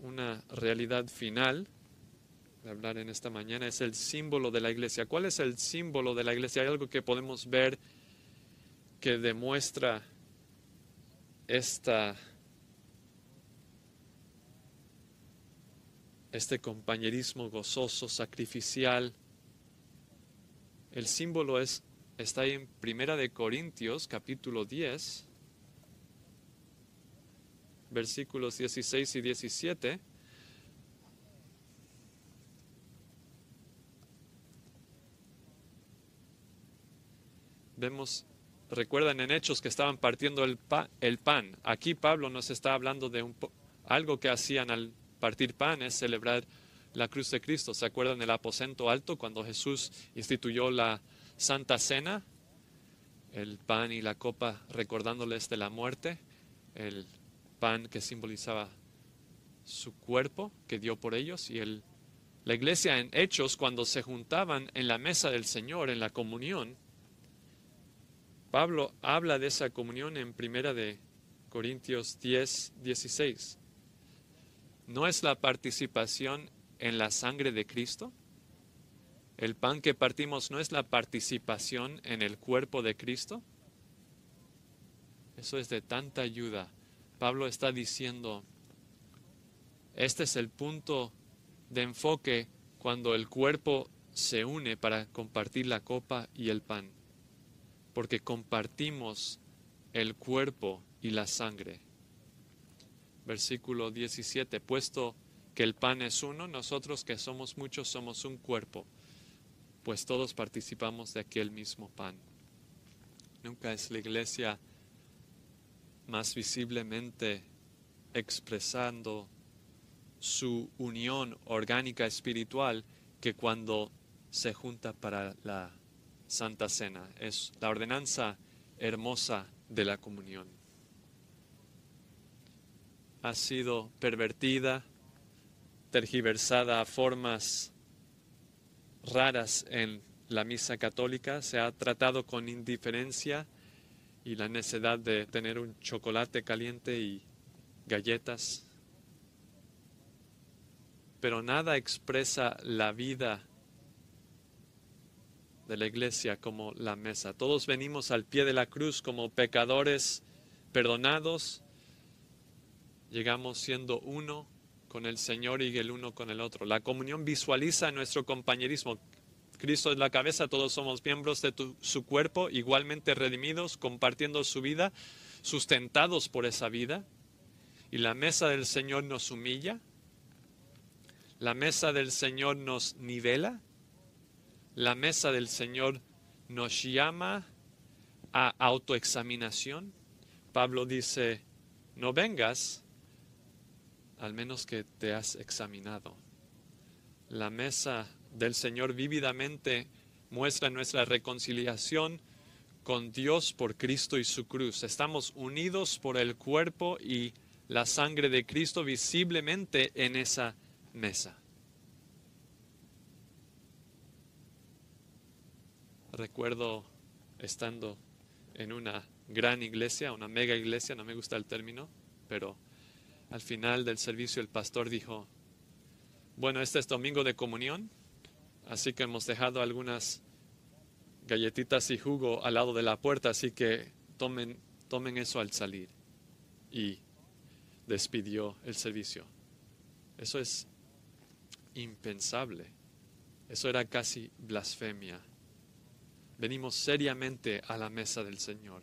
Una realidad final hablar en esta mañana es el símbolo de la iglesia. ¿Cuál es el símbolo de la iglesia? Hay algo que podemos ver que demuestra esta, este compañerismo gozoso, sacrificial. El símbolo es, está en Primera de Corintios, capítulo 10, versículos 16 y 17 Vemos, recuerdan en Hechos que estaban partiendo el, el pan. Aquí Pablo nos está hablando de un, algo que hacían al partir pan, es celebrar la cruz de Cristo. ¿Se acuerdan el aposento alto cuando Jesús instituyó la Santa Cena? El pan y la copa recordándoles de la muerte, el pan que simbolizaba su cuerpo que dio por ellos y el, la iglesia en hechos cuando se juntaban en la mesa del Señor, en la comunión, Pablo habla de esa comunión en primera de Corintios 10, 16. ¿No es la participación en la sangre de Cristo? ¿El pan que partimos no es la participación en el cuerpo de Cristo? Eso es de tanta ayuda. Pablo está diciendo, este es el punto de enfoque cuando el cuerpo se une para compartir la copa y el pan porque compartimos el cuerpo y la sangre. Versículo 17, puesto que el pan es uno, nosotros que somos muchos somos un cuerpo, pues todos participamos de aquel mismo pan. Nunca es la iglesia más visiblemente expresando su unión orgánica espiritual que cuando se junta para la Santa Cena. Es la ordenanza hermosa de la comunión. Ha sido pervertida, tergiversada a formas raras en la misa católica, se ha tratado con indiferencia y la necesidad de tener un chocolate caliente y galletas. Pero nada expresa la vida de la iglesia como la mesa. Todos venimos al pie de la cruz como pecadores perdonados. Llegamos siendo uno con el Señor y el uno con el otro. La comunión visualiza nuestro compañerismo. Cristo es la cabeza, todos somos miembros de su cuerpo, igualmente redimidos, compartiendo su vida, sustentados por esa vida. Y la mesa del Señor nos humilla, la mesa del Señor nos nivela, la mesa del Señor nos llama a autoexaminación. Pablo dice, no vengas al menos que te has examinado. La mesa del Señor vívidamente muestra nuestra reconciliación con Dios por Cristo y su cruz. Estamos unidos por el cuerpo y la sangre de Cristo visiblemente en esa mesa. Recuerdo estando en una gran iglesia, una mega iglesia, no me gusta el término, pero al final del servicio el pastor dijo, bueno, este es domingo de comunión, así que hemos dejado algunas galletitas y jugo al lado de la puerta, así que tomen, tomen eso al salir. Y despidió el servicio. Eso es impensable. Eso era casi blasfemia venimos seriamente a la mesa del Señor.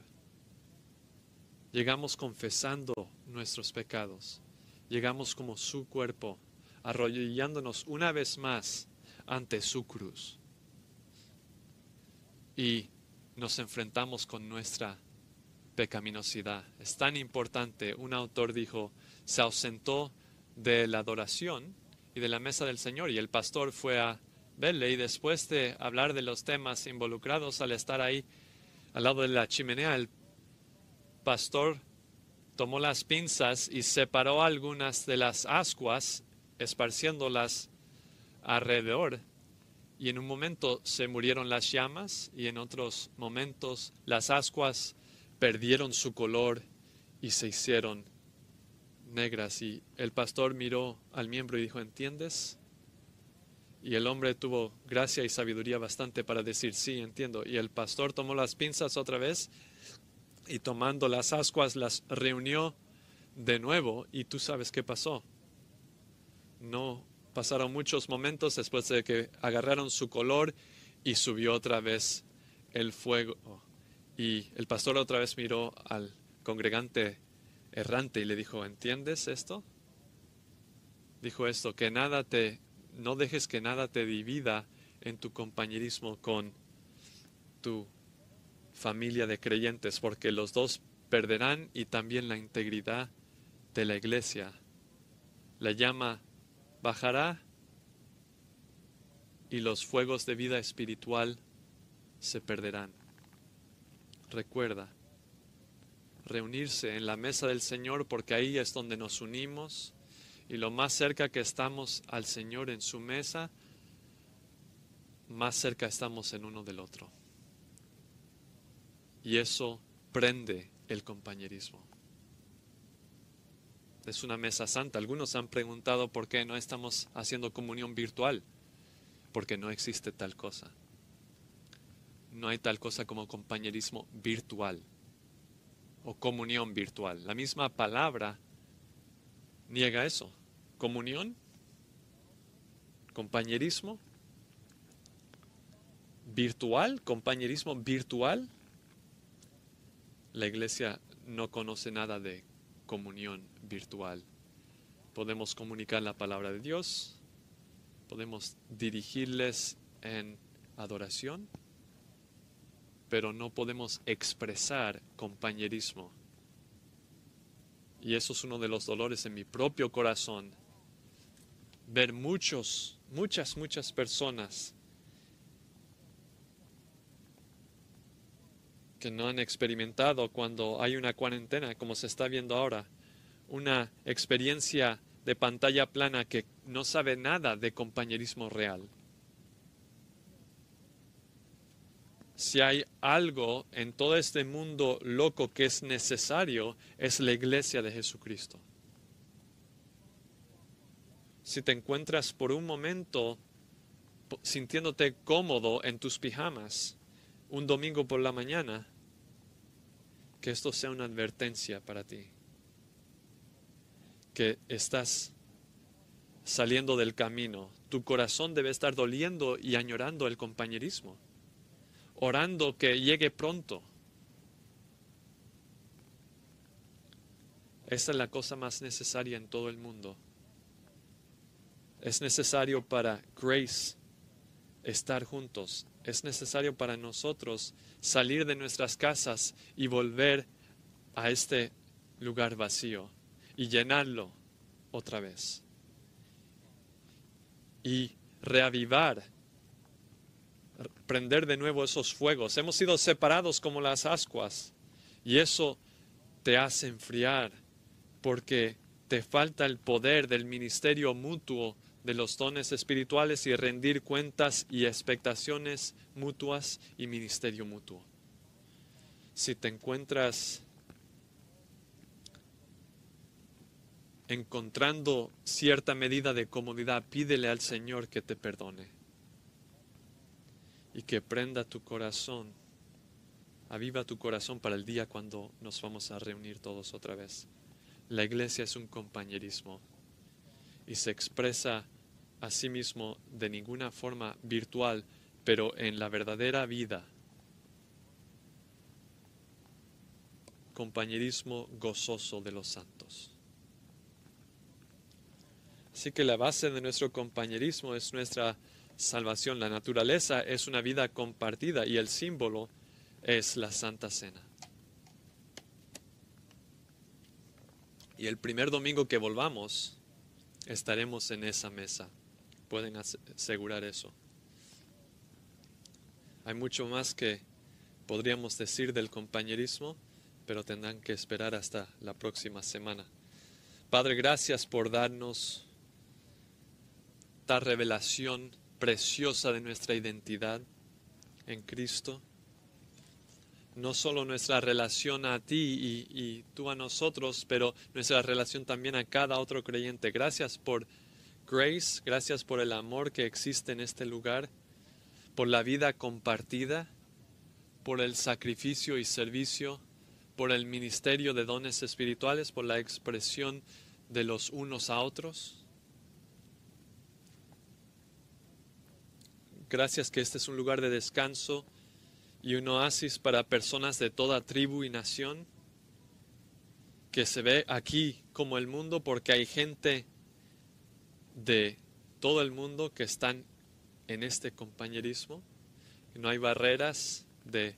Llegamos confesando nuestros pecados. Llegamos como su cuerpo, arrodillándonos una vez más ante su cruz. Y nos enfrentamos con nuestra pecaminosidad. Es tan importante. Un autor dijo, se ausentó de la adoración y de la mesa del Señor y el pastor fue a y después de hablar de los temas involucrados al estar ahí al lado de la chimenea, el pastor tomó las pinzas y separó algunas de las ascuas, esparciéndolas alrededor. Y en un momento se murieron las llamas y en otros momentos las ascuas perdieron su color y se hicieron negras. Y el pastor miró al miembro y dijo, ¿entiendes? Y el hombre tuvo gracia y sabiduría bastante para decir, sí, entiendo. Y el pastor tomó las pinzas otra vez y tomando las ascuas las reunió de nuevo y tú sabes qué pasó. No pasaron muchos momentos después de que agarraron su color y subió otra vez el fuego. Y el pastor otra vez miró al congregante errante y le dijo, ¿entiendes esto? Dijo esto, que nada te no dejes que nada te divida en tu compañerismo con tu familia de creyentes, porque los dos perderán y también la integridad de la iglesia. La llama bajará y los fuegos de vida espiritual se perderán. Recuerda, reunirse en la mesa del Señor porque ahí es donde nos unimos y lo más cerca que estamos al Señor en su mesa, más cerca estamos en uno del otro. Y eso prende el compañerismo. Es una mesa santa. Algunos han preguntado por qué no estamos haciendo comunión virtual. Porque no existe tal cosa. No hay tal cosa como compañerismo virtual o comunión virtual. La misma palabra niega eso comunión, compañerismo virtual, compañerismo virtual. La iglesia no conoce nada de comunión virtual. Podemos comunicar la palabra de Dios, podemos dirigirles en adoración, pero no podemos expresar compañerismo. Y eso es uno de los dolores en mi propio corazón ver muchos, muchas, muchas personas que no han experimentado cuando hay una cuarentena, como se está viendo ahora, una experiencia de pantalla plana que no sabe nada de compañerismo real. Si hay algo en todo este mundo loco que es necesario, es la iglesia de Jesucristo si te encuentras por un momento sintiéndote cómodo en tus pijamas un domingo por la mañana, que esto sea una advertencia para ti, que estás saliendo del camino, tu corazón debe estar doliendo y añorando el compañerismo, orando que llegue pronto. Esa es la cosa más necesaria en todo el mundo. Es necesario para Grace estar juntos. Es necesario para nosotros salir de nuestras casas y volver a este lugar vacío y llenarlo otra vez. Y reavivar, prender de nuevo esos fuegos. Hemos sido separados como las ascuas y eso te hace enfriar porque te falta el poder del ministerio mutuo de los dones espirituales y rendir cuentas y expectaciones mutuas y ministerio mutuo. Si te encuentras encontrando cierta medida de comodidad, pídele al Señor que te perdone y que prenda tu corazón, aviva tu corazón para el día cuando nos vamos a reunir todos otra vez. La iglesia es un compañerismo y se expresa a sí mismo de ninguna forma virtual, pero en la verdadera vida. Compañerismo gozoso de los santos. Así que la base de nuestro compañerismo es nuestra salvación. La naturaleza es una vida compartida y el símbolo es la Santa Cena. Y el primer domingo que volvamos, Estaremos en esa mesa. Pueden asegurar eso. Hay mucho más que podríamos decir del compañerismo, pero tendrán que esperar hasta la próxima semana. Padre, gracias por darnos esta revelación preciosa de nuestra identidad en Cristo no solo nuestra relación a ti y, tú a nosotros, pero nuestra relación también a cada otro creyente. Gracias por Grace, gracias por el amor que existe en este lugar, por la vida compartida, por el sacrificio y servicio, por el ministerio de dones espirituales, por la expresión de los unos a otros. Gracias que este es un lugar de descanso y un oasis para personas de toda tribu y nación, que se ve aquí como el mundo porque hay gente de todo el mundo que están en este compañerismo. No hay barreras de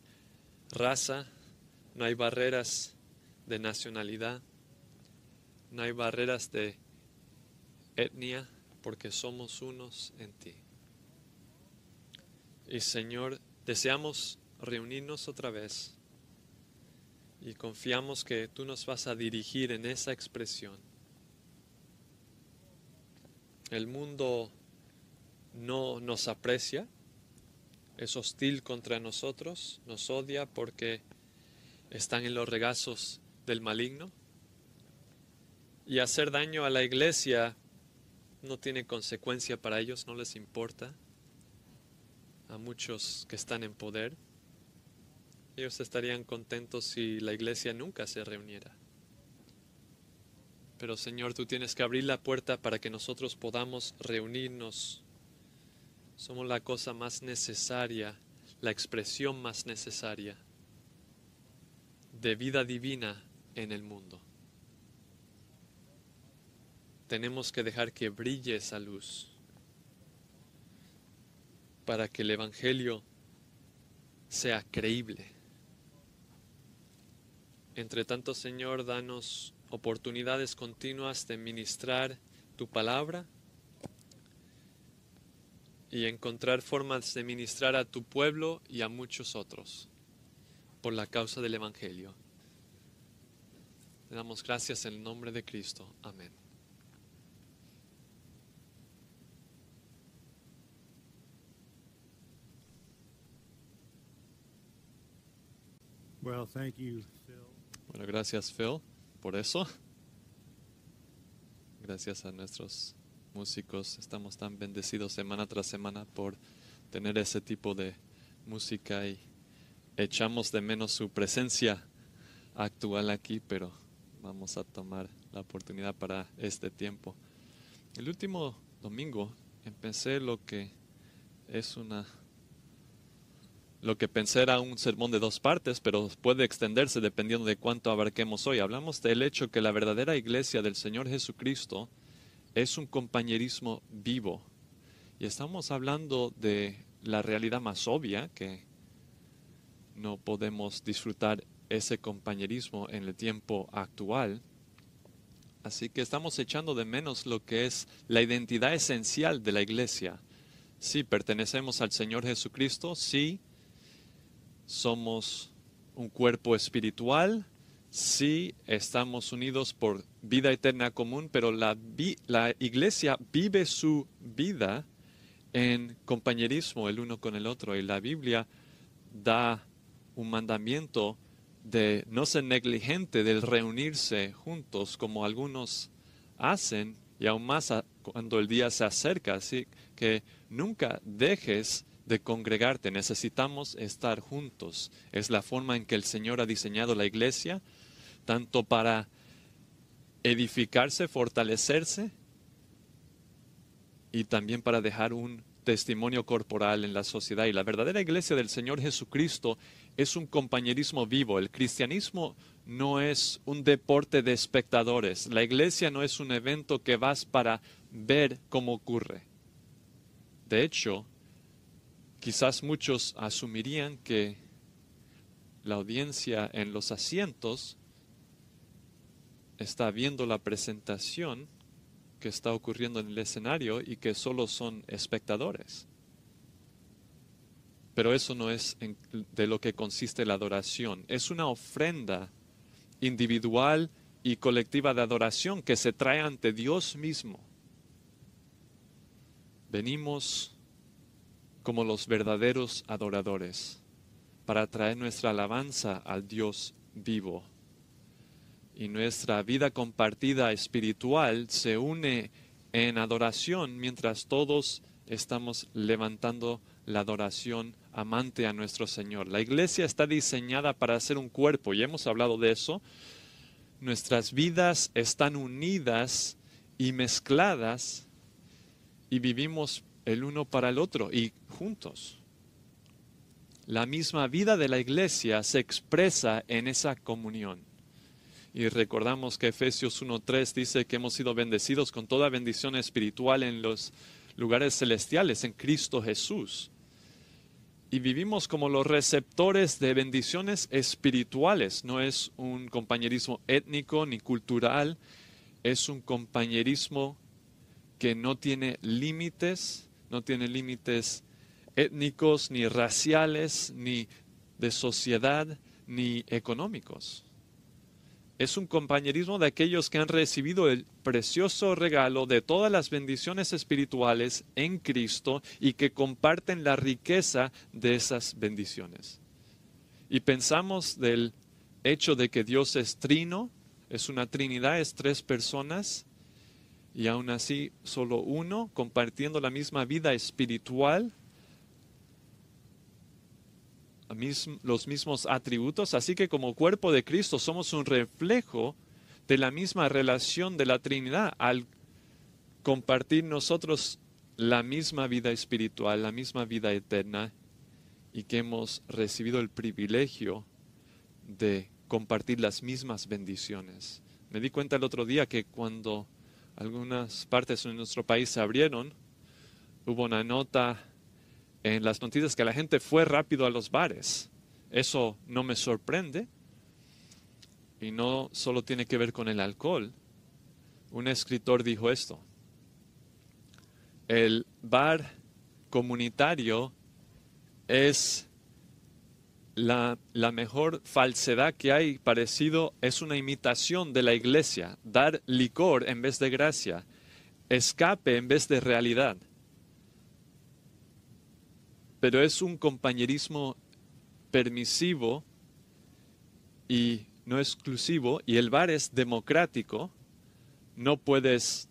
raza, no hay barreras de nacionalidad, no hay barreras de etnia, porque somos unos en ti. Y Señor, deseamos reunirnos otra vez y confiamos que tú nos vas a dirigir en esa expresión. El mundo no nos aprecia, es hostil contra nosotros, nos odia porque están en los regazos del maligno. Y hacer daño a la iglesia no tiene consecuencia para ellos, no les importa a muchos que están en poder. Ellos estarían contentos si la iglesia nunca se reuniera. Pero Señor, tú tienes que abrir la puerta para que nosotros podamos reunirnos. Somos la cosa más necesaria, la expresión más necesaria de vida divina en el mundo. Tenemos que dejar que brille esa luz para que el Evangelio sea creíble. Entre tanto, Señor, danos oportunidades continuas de ministrar tu palabra y encontrar formas de ministrar a tu pueblo y a muchos otros por la causa del Evangelio. Te damos gracias en el nombre de Cristo. Amén gracias Phil por eso. Gracias a nuestros músicos. Estamos tan bendecidos semana tras semana por tener ese tipo de música y echamos de menos su presencia actual aquí, pero vamos a tomar la oportunidad para este tiempo. El último domingo empecé lo que es una lo que pensé era un sermón de dos partes, pero puede extenderse dependiendo de cuánto abarquemos hoy. Hablamos del hecho que la verdadera iglesia del Señor Jesucristo es un compañerismo vivo. Y estamos hablando de la realidad más obvia, que no podemos disfrutar ese compañerismo en el tiempo actual. Así que estamos echando de menos lo que es la identidad esencial de la iglesia. Sí, pertenecemos al Señor Jesucristo, sí, somos un cuerpo espiritual, sí estamos unidos por vida eterna común, pero la, iglesia vive su vida en compañerismo el uno con el otro y la Biblia da un mandamiento de no ser negligente del reunirse juntos como algunos hacen y aún más cuando el día se acerca, así que nunca dejes de congregarte, necesitamos estar juntos. Es la forma en que el Señor ha diseñado la iglesia, tanto para edificarse, fortalecerse y también para dejar un testimonio corporal en la sociedad. Y la verdadera iglesia del Señor Jesucristo es un compañerismo vivo. El cristianismo no es un deporte de espectadores. La iglesia no es un evento que vas para ver cómo ocurre. De hecho, Quizás muchos asumirían que la audiencia en los asientos está viendo la presentación que está ocurriendo en el escenario y que solo son espectadores. Pero eso no es de lo que consiste la adoración. Es una ofrenda individual y colectiva de adoración que se trae ante Dios mismo. Venimos como los verdaderos adoradores, para traer nuestra alabanza al Dios vivo. Y nuestra vida compartida espiritual se une en adoración mientras todos estamos levantando la adoración amante a nuestro Señor. La iglesia está diseñada para ser un cuerpo y hemos hablado de eso. Nuestras vidas están unidas y mezcladas y vivimos el uno para el otro y juntos. La misma vida de la iglesia se expresa en esa comunión. Y recordamos que Efesios 1.3 dice que hemos sido bendecidos con toda bendición espiritual en los lugares celestiales, en Cristo Jesús. Y vivimos como los receptores de bendiciones espirituales. No es un compañerismo étnico ni cultural, es un compañerismo que no tiene límites no tiene límites étnicos, ni raciales, ni de sociedad, ni económicos. Es un compañerismo de aquellos que han recibido el precioso regalo de todas las bendiciones espirituales en Cristo y que comparten la riqueza de esas bendiciones. Y pensamos del hecho de que Dios es trino, es una trinidad, es tres personas, y aún así, solo uno, compartiendo la misma vida espiritual, los mismos atributos. Así que como cuerpo de Cristo somos un reflejo de la misma relación de la Trinidad al compartir nosotros la misma vida espiritual, la misma vida eterna y que hemos recibido el privilegio de compartir las mismas bendiciones. Me di cuenta el otro día que cuando algunas partes de nuestro país se abrieron, hubo una nota en las noticias que la gente fue rápido a los bares. Eso no me sorprende. Y no solo tiene que ver con el alcohol. Un escritor dijo esto. El bar comunitario es la, mejor falsedad que hay parecido es una imitación de la iglesia, dar licor en vez de gracia, escape en vez de realidad. Pero es un compañerismo permisivo y no exclusivo, y el bar es democrático, no puedes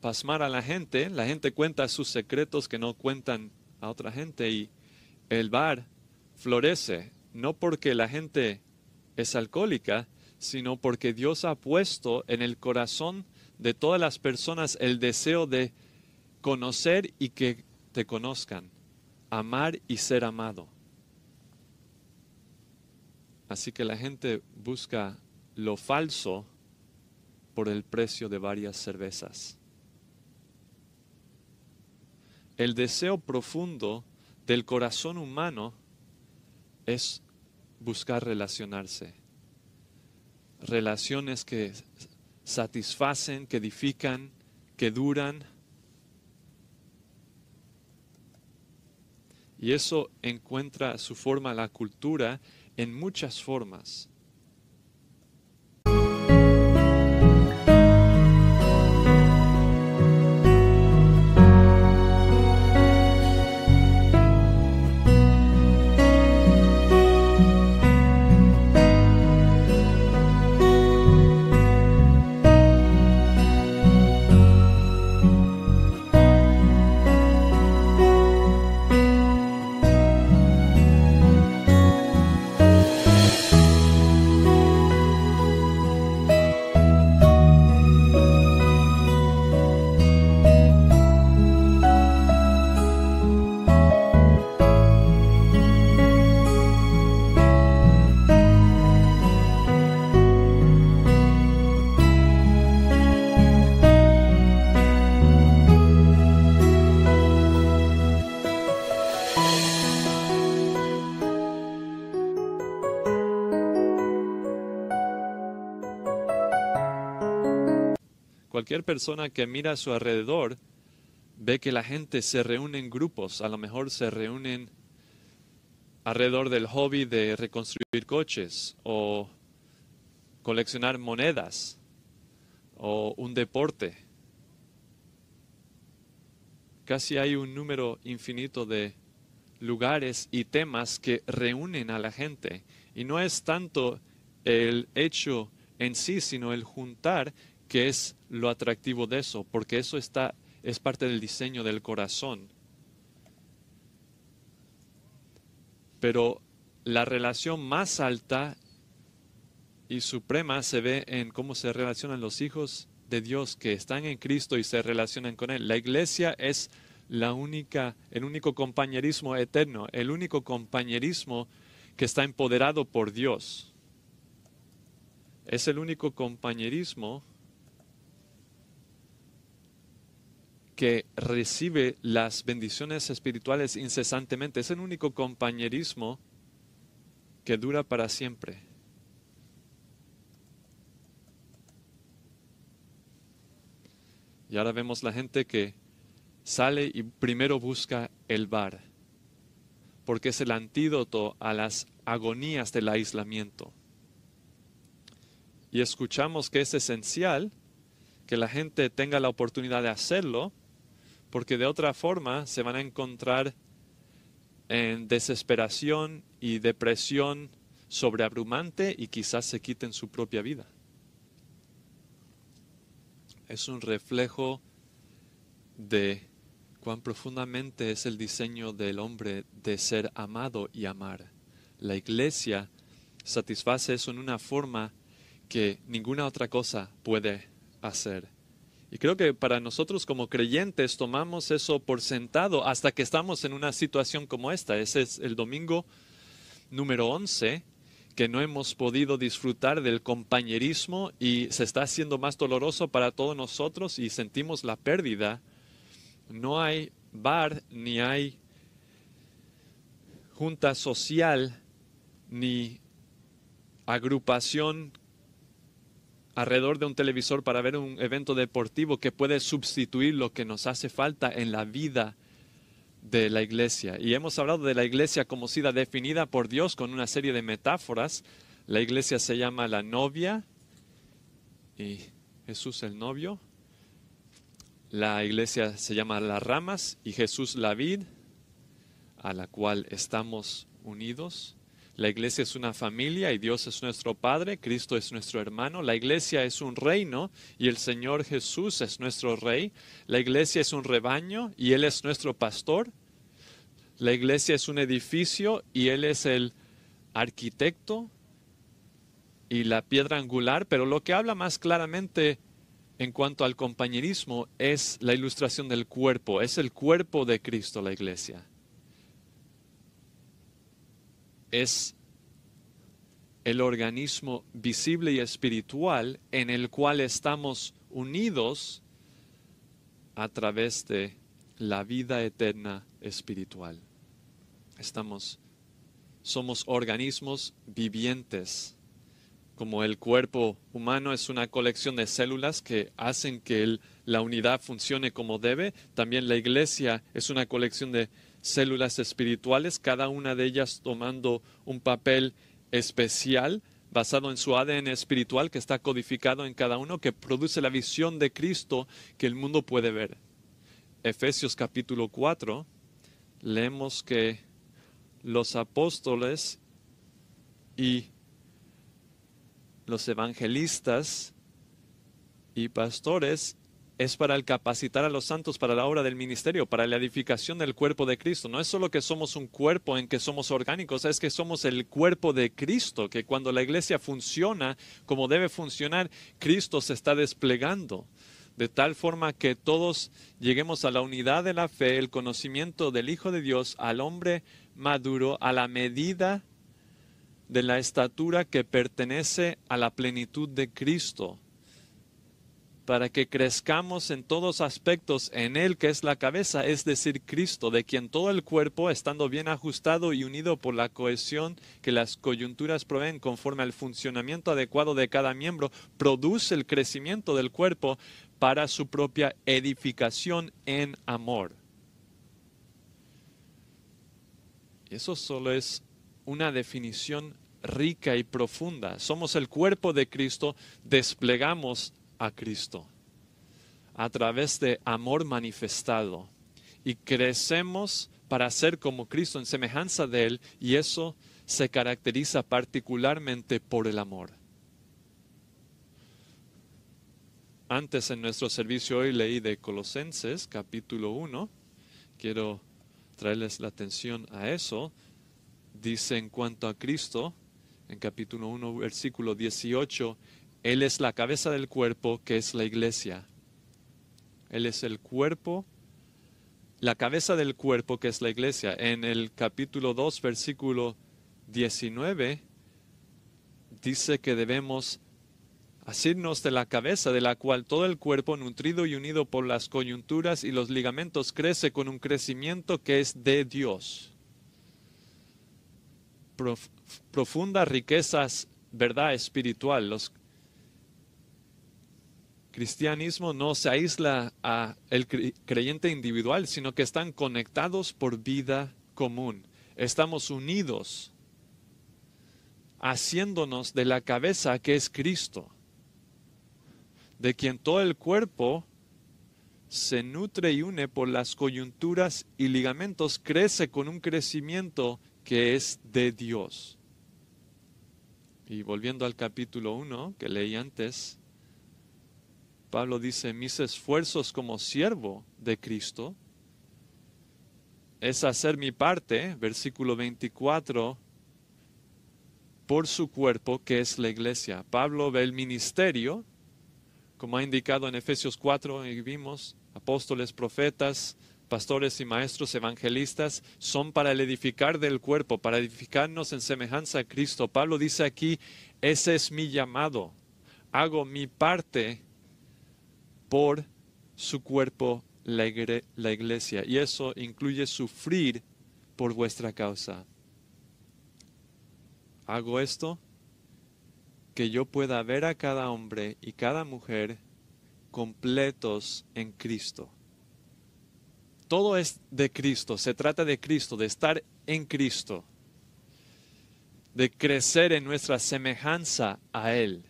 pasmar a la gente, la gente cuenta sus secretos que no cuentan a otra gente y el bar florece no porque la gente es alcohólica, sino porque Dios ha puesto en el corazón de todas las personas el deseo de conocer y que te conozcan, amar y ser amado. Así que la gente busca lo falso por el precio de varias cervezas. El deseo profundo del corazón humano es buscar relacionarse. Relaciones que satisfacen, que edifican, que duran. Y eso encuentra su forma, la cultura, en muchas formas. cualquier persona que mira a su alrededor ve que la gente se reúne en grupos, a lo mejor se reúnen alrededor del hobby de reconstruir coches o coleccionar monedas o un deporte. Casi hay un número infinito de lugares y temas que reúnen a la gente. Y no es tanto el hecho en sí, sino el juntar que es lo atractivo de eso, porque eso está, es parte del diseño del corazón. Pero la relación más alta y suprema se ve en cómo se relacionan los hijos de Dios que están en Cristo y se relacionan con Él. La iglesia es la única, el único compañerismo eterno, el único compañerismo que está empoderado por Dios. Es el único compañerismo que recibe las bendiciones espirituales incesantemente. Es el único compañerismo que dura para siempre. Y ahora vemos la gente que sale y primero busca el bar, porque es el antídoto a las agonías del aislamiento. Y escuchamos que es esencial que la gente tenga la oportunidad de hacerlo porque de otra forma se van a encontrar en desesperación y depresión sobreabrumante y quizás se quiten su propia vida. Es un reflejo de cuán profundamente es el diseño del hombre de ser amado y amar. La iglesia satisface eso en una forma que ninguna otra cosa puede hacer. Y creo que para nosotros como creyentes tomamos eso por sentado hasta que estamos en una situación como esta. Ese es el domingo número 11 que no hemos podido disfrutar del compañerismo y se está haciendo más doloroso para todos nosotros y sentimos la pérdida. No hay bar ni hay junta social ni agrupación alrededor de un televisor para ver un evento deportivo que puede sustituir lo que nos hace falta en la vida de la iglesia. Y hemos hablado de la iglesia como sida definida por Dios con una serie de metáforas. La iglesia se llama la novia y Jesús el novio. La iglesia se llama las ramas y Jesús la vid a la cual estamos unidos. La iglesia es una familia y Dios es nuestro Padre, Cristo es nuestro hermano, la iglesia es un reino y el Señor Jesús es nuestro Rey, la iglesia es un rebaño y Él es nuestro pastor, la iglesia es un edificio y Él es el arquitecto y la piedra angular, pero lo que habla más claramente en cuanto al compañerismo es la ilustración del cuerpo, es el cuerpo de Cristo la iglesia es el organismo visible y espiritual en el cual estamos unidos a través de la vida eterna espiritual. Estamos somos organismos vivientes. Como el cuerpo humano es una colección de células que hacen que la unidad funcione como debe, también la iglesia es una colección de células espirituales, cada una de ellas tomando un papel especial basado en su ADN espiritual que está codificado en cada uno, que produce la visión de Cristo que el mundo puede ver. Efesios capítulo 4, leemos que los apóstoles y los evangelistas y pastores es para el capacitar a los santos para la obra del ministerio, para la edificación del cuerpo de Cristo. No es solo que somos un cuerpo en que somos orgánicos, es que somos el cuerpo de Cristo, que cuando la iglesia funciona como debe funcionar, Cristo se está desplegando de tal forma que todos lleguemos a la unidad de la fe, el conocimiento del Hijo de Dios, al hombre maduro, a la medida de la estatura que pertenece a la plenitud de Cristo para que crezcamos en todos aspectos en Él que es la cabeza, es decir, Cristo, de quien todo el cuerpo, estando bien ajustado y unido por la cohesión que las coyunturas proveen conforme al funcionamiento adecuado de cada miembro, produce el crecimiento del cuerpo para su propia edificación en amor. Eso solo es una definición rica y profunda. Somos el cuerpo de Cristo, desplegamos a Cristo a través de amor manifestado y crecemos para ser como Cristo en semejanza de Él y eso se caracteriza particularmente por el amor. Antes en nuestro servicio hoy leí de Colosenses capítulo 1. Quiero traerles la atención a eso. Dice en cuanto a Cristo, en capítulo 1, versículo 18, él es la cabeza del cuerpo que es la iglesia. Él es el cuerpo, la cabeza del cuerpo que es la iglesia. En el capítulo 2, versículo 19, dice que debemos asirnos de la cabeza, de la cual todo el cuerpo, nutrido y unido por las coyunturas y los ligamentos, crece con un crecimiento que es de Dios. Profundas riquezas, verdad espiritual. Los cristianismo no se aísla a el creyente individual, sino que están conectados por vida común. Estamos unidos haciéndonos de la cabeza que es Cristo, de quien todo el cuerpo se nutre y une por las coyunturas y ligamentos, crece con un crecimiento que es de Dios. Y volviendo al capítulo 1 que leí antes, Pablo dice, mis esfuerzos como siervo de Cristo es hacer mi parte, versículo 24, por su cuerpo que es la iglesia. Pablo ve el ministerio, como ha indicado en Efesios 4, y vimos, apóstoles, profetas, pastores y maestros evangelistas son para el edificar del cuerpo, para edificarnos en semejanza a Cristo. Pablo dice aquí, ese es mi llamado, hago mi parte por su cuerpo, la, la iglesia. Y eso incluye sufrir por vuestra causa. Hago esto que yo pueda ver a cada hombre y cada mujer completos en Cristo. Todo es de Cristo, se trata de Cristo, de estar en Cristo, de crecer en nuestra semejanza a Él,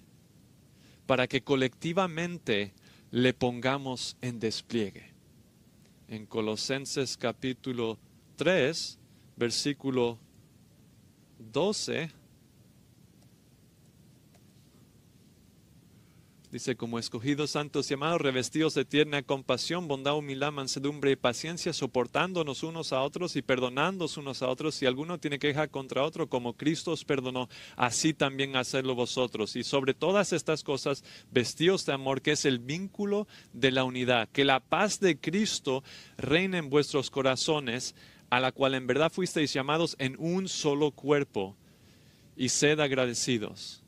para que colectivamente le pongamos en despliegue. En Colosenses capítulo 3, versículo 12 Dice, como escogidos santos y amados, revestidos de tierna compasión, bondad, humildad, mansedumbre y paciencia, soportándonos unos a otros y perdonándonos unos a otros. Si alguno tiene queja contra otro, como Cristo os perdonó, así también hacedlo vosotros. Y sobre todas estas cosas, vestidos de amor, que es el vínculo de la unidad. Que la paz de Cristo reine en vuestros corazones, a la cual en verdad fuisteis llamados en un solo cuerpo. Y sed agradecidos.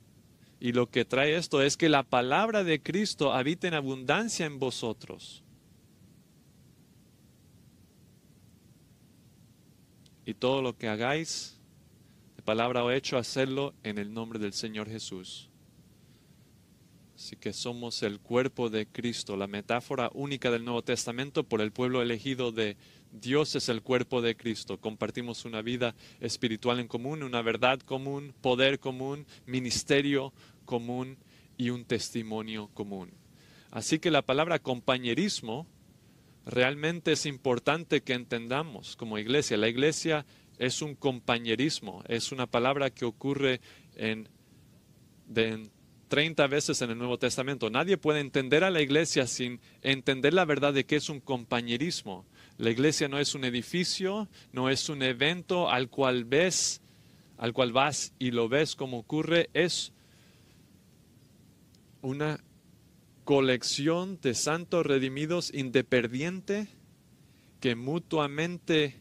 Y lo que trae esto es que la palabra de Cristo habita en abundancia en vosotros. Y todo lo que hagáis, de palabra o hecho, hacerlo en el nombre del Señor Jesús. Así que somos el cuerpo de Cristo, la metáfora única del Nuevo Testamento por el pueblo elegido de Dios es el cuerpo de Cristo. Compartimos una vida espiritual en común, una verdad común, poder común, ministerio común y un testimonio común. Así que la palabra compañerismo realmente es importante que entendamos como iglesia. La iglesia es un compañerismo, es una palabra que ocurre en, de, 30 veces en el Nuevo Testamento. Nadie puede entender a la iglesia sin entender la verdad de que es un compañerismo. La iglesia no es un edificio, no es un evento al cual ves, al cual vas y lo ves como ocurre, es una colección de santos redimidos independiente que mutuamente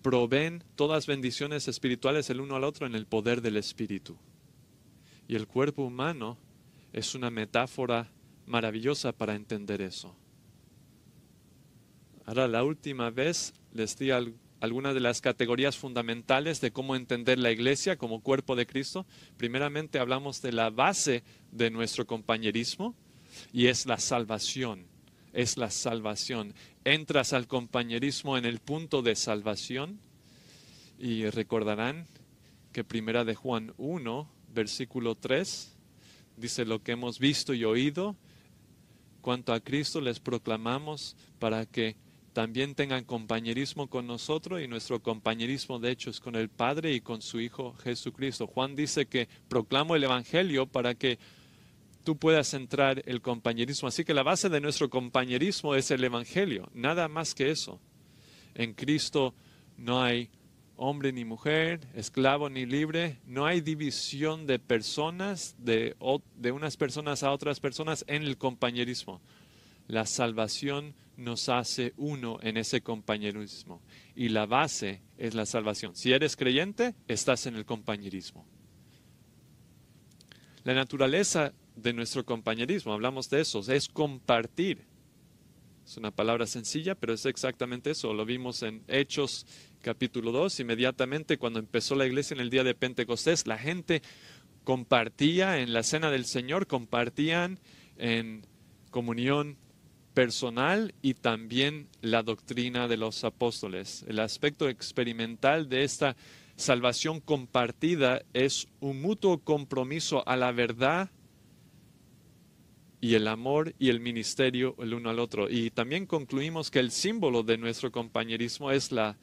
proveen todas bendiciones espirituales el uno al otro en el poder del Espíritu. Y el cuerpo humano es una metáfora maravillosa para entender eso. Ahora, la última vez les di algunas de las categorías fundamentales de cómo entender la iglesia como cuerpo de Cristo. Primeramente hablamos de la base de nuestro compañerismo y es la salvación. Es la salvación. Entras al compañerismo en el punto de salvación y recordarán que primera de Juan 1, versículo 3 Dice lo que hemos visto y oído, cuanto a Cristo les proclamamos para que también tengan compañerismo con nosotros y nuestro compañerismo de hecho es con el Padre y con su Hijo Jesucristo. Juan dice que proclamo el Evangelio para que tú puedas entrar el compañerismo. Así que la base de nuestro compañerismo es el Evangelio, nada más que eso. En Cristo no hay hombre ni mujer, esclavo ni libre, no hay división de personas, de, de unas personas a otras personas en el compañerismo. La salvación nos hace uno en ese compañerismo y la base es la salvación. Si eres creyente, estás en el compañerismo. La naturaleza de nuestro compañerismo, hablamos de eso, es compartir. Es una palabra sencilla, pero es exactamente eso. Lo vimos en Hechos capítulo 2, inmediatamente cuando empezó la iglesia en el día de Pentecostés, la gente compartía en la cena del Señor, compartían en comunión personal y también la doctrina de los apóstoles. El aspecto experimental de esta salvación compartida es un mutuo compromiso a la verdad y el amor y el ministerio el uno al otro. Y también concluimos que el símbolo de nuestro compañerismo es la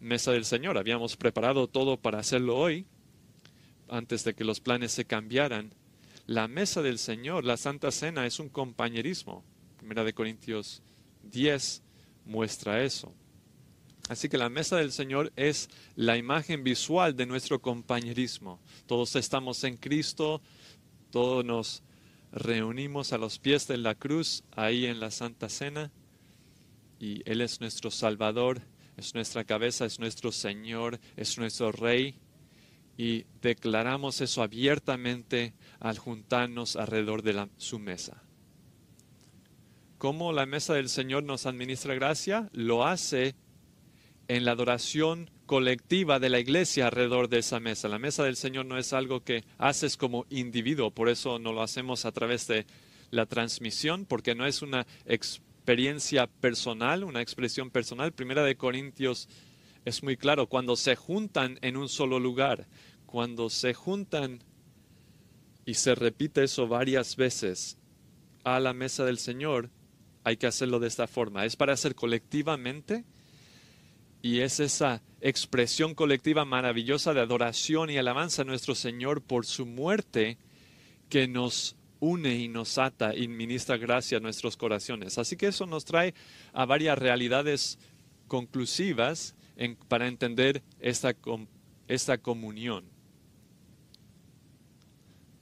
mesa del Señor. Habíamos preparado todo para hacerlo hoy, antes de que los planes se cambiaran. La mesa del Señor, la Santa Cena, es un compañerismo. Primera de Corintios 10 muestra eso. Así que la mesa del Señor es la imagen visual de nuestro compañerismo. Todos estamos en Cristo, todos nos reunimos a los pies de la cruz, ahí en la Santa Cena, y Él es nuestro Salvador es nuestra cabeza, es nuestro Señor, es nuestro Rey. Y declaramos eso abiertamente al juntarnos alrededor de su mesa. ¿Cómo la mesa del Señor nos administra gracia? Lo hace en la adoración colectiva de la iglesia alrededor de esa mesa. La mesa del Señor no es algo que haces como individuo, por eso no lo hacemos a través de la transmisión, porque no es una ex experiencia personal, una expresión personal. Primera de Corintios es muy claro, cuando se juntan en un solo lugar, cuando se juntan y se repite eso varias veces a la mesa del Señor, hay que hacerlo de esta forma. Es para hacer colectivamente y es esa expresión colectiva maravillosa de adoración y alabanza a nuestro Señor por su muerte que nos une y nos ata y ministra gracia a nuestros corazones. Así que eso nos trae a varias realidades conclusivas para entender esta, esta comunión.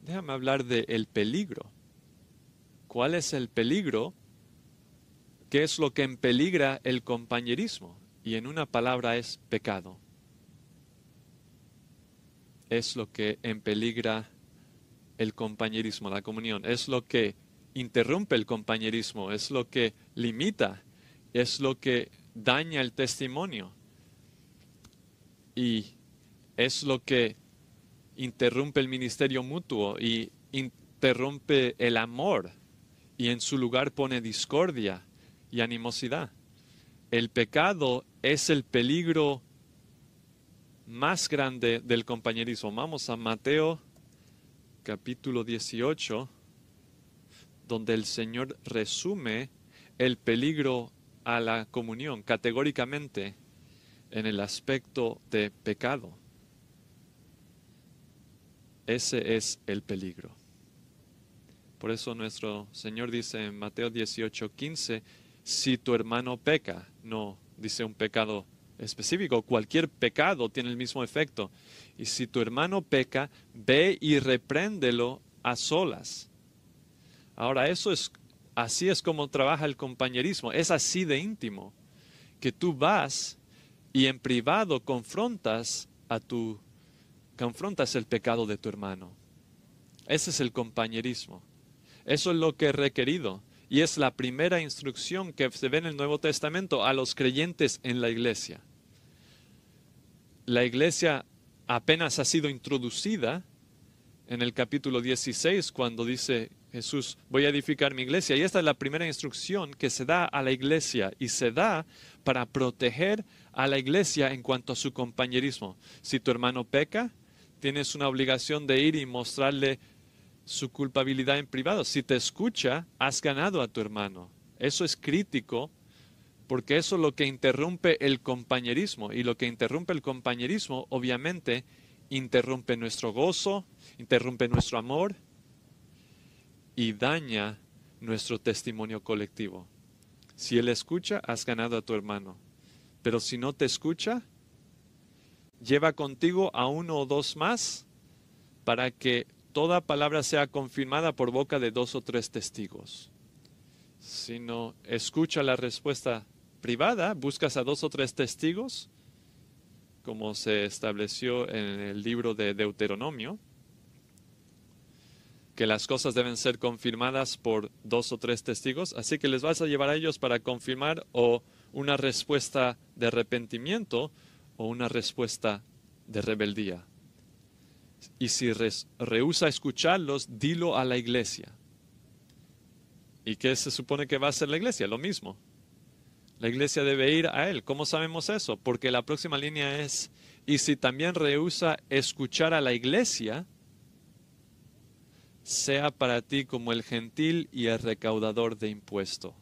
Déjame hablar del el peligro. ¿Cuál es el peligro? ¿Qué es lo que empeligra el compañerismo? Y en una palabra es pecado. Es lo que empeligra el compañerismo, la comunión, es lo que interrumpe el compañerismo, es lo que limita, es lo que daña el testimonio y es lo que interrumpe el ministerio mutuo y interrumpe el amor y en su lugar pone discordia y animosidad. El pecado es el peligro más grande del compañerismo. Vamos a Mateo capítulo 18, donde el Señor resume el peligro a la comunión categóricamente en el aspecto de pecado. Ese es el peligro. Por eso nuestro Señor dice en Mateo 18, 15, si tu hermano peca, no dice un pecado específico, cualquier pecado tiene el mismo efecto. Y si tu hermano peca, ve y repréndelo a solas. Ahora, eso es así es como trabaja el compañerismo, es así de íntimo, que tú vas y en privado confrontas a tu confrontas el pecado de tu hermano. Ese es el compañerismo. Eso es lo que es requerido y es la primera instrucción que se ve en el Nuevo Testamento a los creyentes en la iglesia la iglesia apenas ha sido introducida en el capítulo 16 cuando dice Jesús, voy a edificar mi iglesia. Y esta es la primera instrucción que se da a la iglesia y se da para proteger a la iglesia en cuanto a su compañerismo. Si tu hermano peca, tienes una obligación de ir y mostrarle su culpabilidad en privado. Si te escucha, has ganado a tu hermano. Eso es crítico porque eso es lo que interrumpe el compañerismo y lo que interrumpe el compañerismo obviamente interrumpe nuestro gozo, interrumpe nuestro amor y daña nuestro testimonio colectivo. Si él escucha, has ganado a tu hermano, pero si no te escucha, lleva contigo a uno o dos más para que toda palabra sea confirmada por boca de dos o tres testigos. Si no escucha la respuesta privada, buscas a dos o tres testigos, como se estableció en el libro de Deuteronomio, que las cosas deben ser confirmadas por dos o tres testigos, así que les vas a llevar a ellos para confirmar o una respuesta de arrepentimiento o una respuesta de rebeldía. Y si rehúsa escucharlos, dilo a la iglesia. ¿Y qué se supone que va a hacer la iglesia? Lo mismo. La iglesia debe ir a él. ¿Cómo sabemos eso? Porque la próxima línea es, y si también rehúsa escuchar a la iglesia, sea para ti como el gentil y el recaudador de impuesto.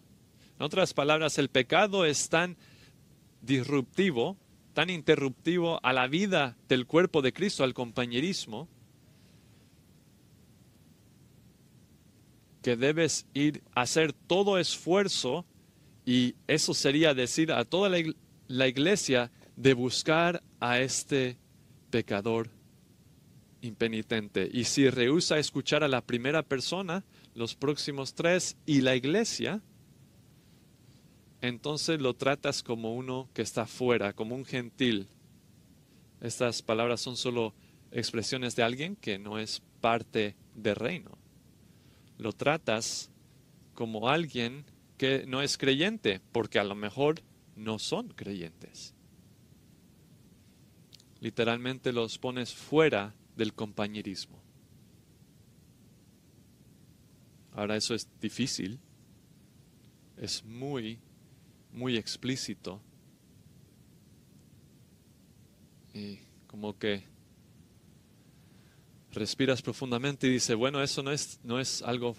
En otras palabras, el pecado es tan disruptivo, tan interruptivo a la vida del cuerpo de Cristo, al compañerismo, que debes ir a hacer todo esfuerzo y eso sería decir a toda la, iglesia de buscar a este pecador impenitente. Y si rehúsa escuchar a la primera persona, los próximos tres y la iglesia, entonces lo tratas como uno que está fuera, como un gentil. Estas palabras son solo expresiones de alguien que no es parte del reino. Lo tratas como alguien que no es creyente, porque a lo mejor no son creyentes. Literalmente los pones fuera del compañerismo. Ahora eso es difícil, es muy, muy explícito. Y como que respiras profundamente y dices, bueno, eso no es, no es algo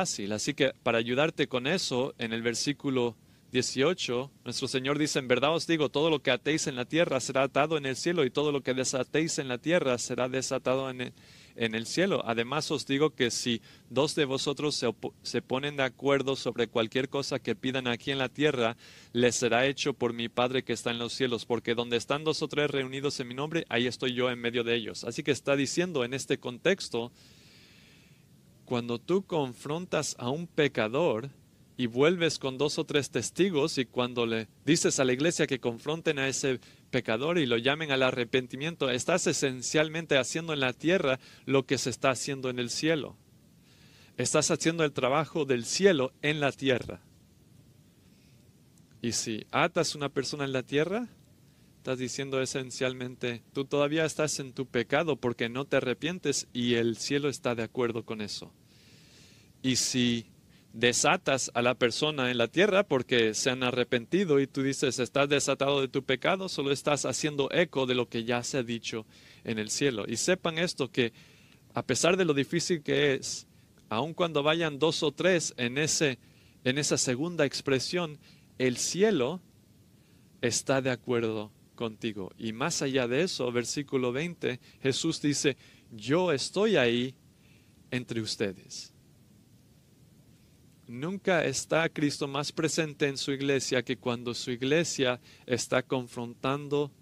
Así que para ayudarte con eso, en el versículo 18, nuestro Señor dice, en verdad os digo, todo lo que atéis en la tierra será atado en el cielo y todo lo que desatéis en la tierra será desatado en el, cielo. Además os digo que si dos de vosotros se, se, ponen de acuerdo sobre cualquier cosa que pidan aquí en la tierra, les será hecho por mi Padre que está en los cielos, porque donde están dos o tres reunidos en mi nombre, ahí estoy yo en medio de ellos. Así que está diciendo en este contexto, cuando tú confrontas a un pecador y vuelves con dos o tres testigos y cuando le dices a la iglesia que confronten a ese pecador y lo llamen al arrepentimiento, estás esencialmente haciendo en la tierra lo que se está haciendo en el cielo. Estás haciendo el trabajo del cielo en la tierra. Y si atas una persona en la tierra, Estás diciendo esencialmente, tú todavía estás en tu pecado porque no te arrepientes y el cielo está de acuerdo con eso. Y si desatas a la persona en la tierra porque se han arrepentido y tú dices, estás desatado de tu pecado, solo estás haciendo eco de lo que ya se ha dicho en el cielo. Y sepan esto, que a pesar de lo difícil que es, aun cuando vayan dos o tres en, ese, en esa segunda expresión, el cielo está de acuerdo contigo. Y más allá de eso, versículo 20, Jesús dice, yo estoy ahí entre ustedes. Nunca está Cristo más presente en su iglesia que cuando su iglesia está confrontando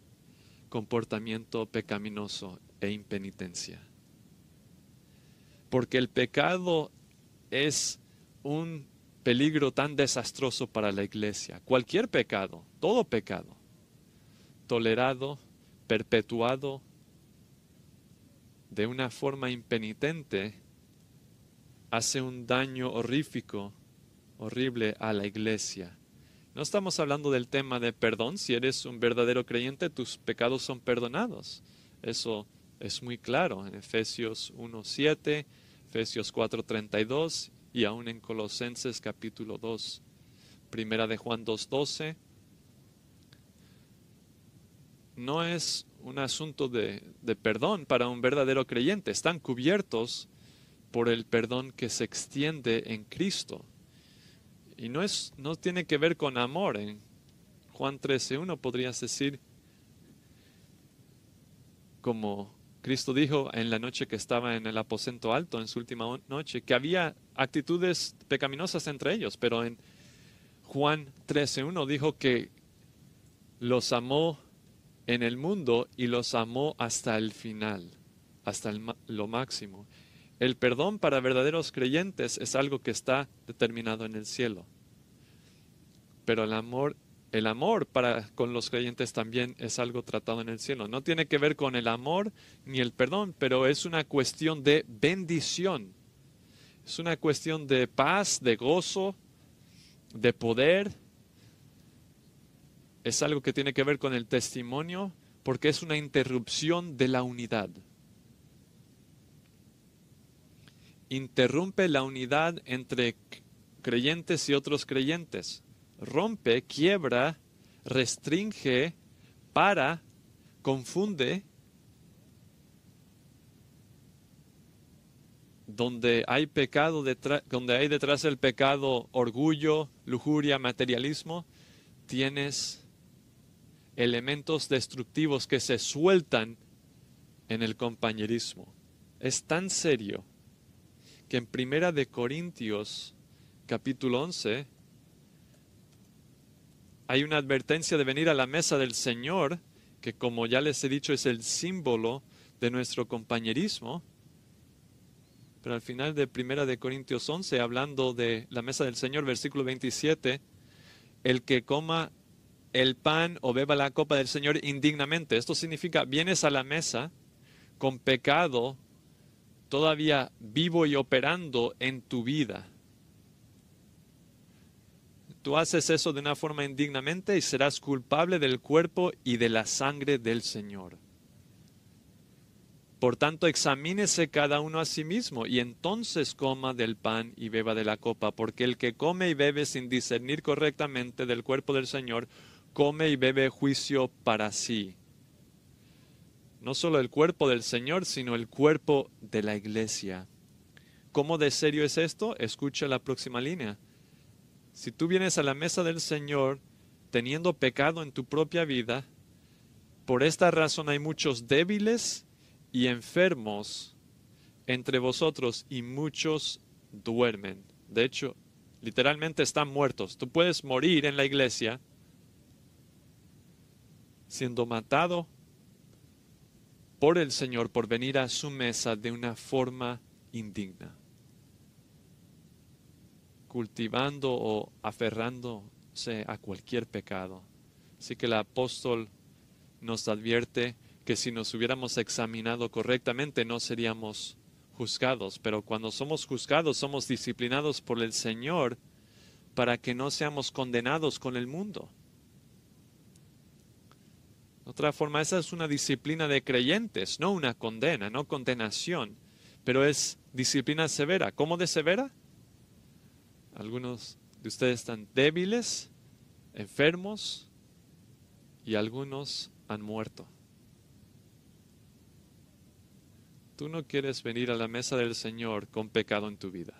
comportamiento pecaminoso e impenitencia. Porque el pecado es un peligro tan desastroso para la iglesia. Cualquier pecado, todo pecado tolerado, perpetuado de una forma impenitente, hace un daño horrífico, horrible a la iglesia. No estamos hablando del tema de perdón. Si eres un verdadero creyente, tus pecados son perdonados. Eso es muy claro en Efesios 1.7, Efesios 4.32 y aún en Colosenses capítulo 2. Primera de Juan 2.12, no es un asunto de, perdón para un verdadero creyente. Están cubiertos por el perdón que se extiende en Cristo. Y no, es, no tiene que ver con amor. En Juan 13.1 podrías decir, como Cristo dijo en la noche que estaba en el aposento alto, en su última noche, que había actitudes pecaminosas entre ellos, pero en Juan 13.1 dijo que los amó en el mundo y los amó hasta el final, hasta lo máximo. El perdón para verdaderos creyentes es algo que está determinado en el cielo. Pero el amor, el amor para con los creyentes también es algo tratado en el cielo. No tiene que ver con el amor ni el perdón, pero es una cuestión de bendición. Es una cuestión de paz, de gozo, de poder, es algo que tiene que ver con el testimonio porque es una interrupción de la unidad. Interrumpe la unidad entre creyentes y otros creyentes. Rompe, quiebra, restringe, para, confunde. Donde hay pecado, detrás, donde hay detrás del pecado orgullo, lujuria, materialismo, tienes elementos destructivos que se sueltan en el compañerismo. Es tan serio que en Primera de Corintios, capítulo 11, hay una advertencia de venir a la mesa del Señor, que como ya les he dicho es el símbolo de nuestro compañerismo. Pero al final de Primera de Corintios 11, hablando de la mesa del Señor, versículo 27, el que coma el pan o beba la copa del Señor indignamente. Esto significa, vienes a la mesa con pecado todavía vivo y operando en tu vida. Tú haces eso de una forma indignamente y serás culpable del cuerpo y de la sangre del Señor. Por tanto, examínese cada uno a sí mismo y entonces coma del pan y beba de la copa, porque el que come y bebe sin discernir correctamente del cuerpo del Señor, come y bebe juicio para sí. No solo el cuerpo del Señor, sino el cuerpo de la iglesia. ¿Cómo de serio es esto? Escucha la próxima línea. Si tú vienes a la mesa del Señor teniendo pecado en tu propia vida, por esta razón hay muchos débiles y enfermos entre vosotros y muchos duermen. De hecho, literalmente están muertos. Tú puedes morir en la iglesia siendo matado por el Señor por venir a su mesa de una forma indigna, cultivando o aferrándose a cualquier pecado. Así que el apóstol nos advierte que si nos hubiéramos examinado correctamente no seríamos juzgados, pero cuando somos juzgados somos disciplinados por el Señor para que no seamos condenados con el mundo. De otra forma, esa es una disciplina de creyentes, no una condena, no condenación, pero es disciplina severa. ¿Cómo de severa? Algunos de ustedes están débiles, enfermos y algunos han muerto. Tú no quieres venir a la mesa del Señor con pecado en tu vida.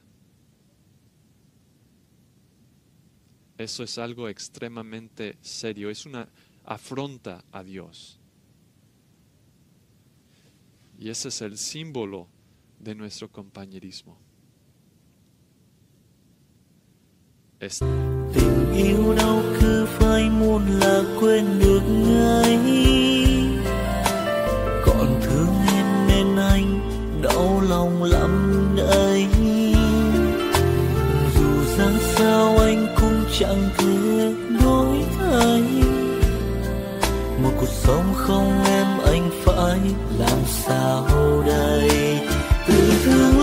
Eso es algo extremadamente serio. Es una afronta a Dios. Y ese es el símbolo de nuestro compañerismo. Este. Tình yêu đâu cứ phải muốn là quên được ngay Còn thương em nên anh đau lòng lắm đấy Dù ra sao anh cũng chẳng Không không em anh phải làm sao đây Từ thương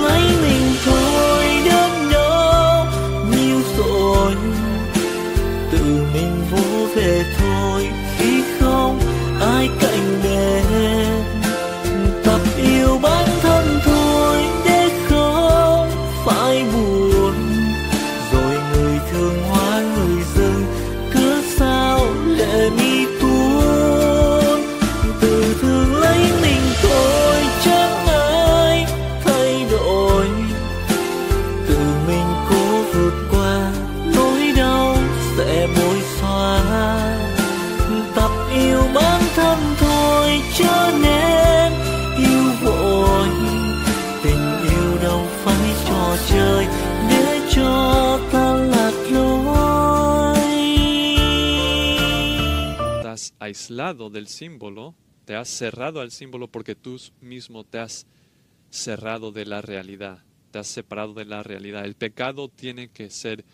aislado del símbolo, te has cerrado al símbolo porque tú mismo te has cerrado de la realidad, te has separado de la realidad. El pecado tiene que ser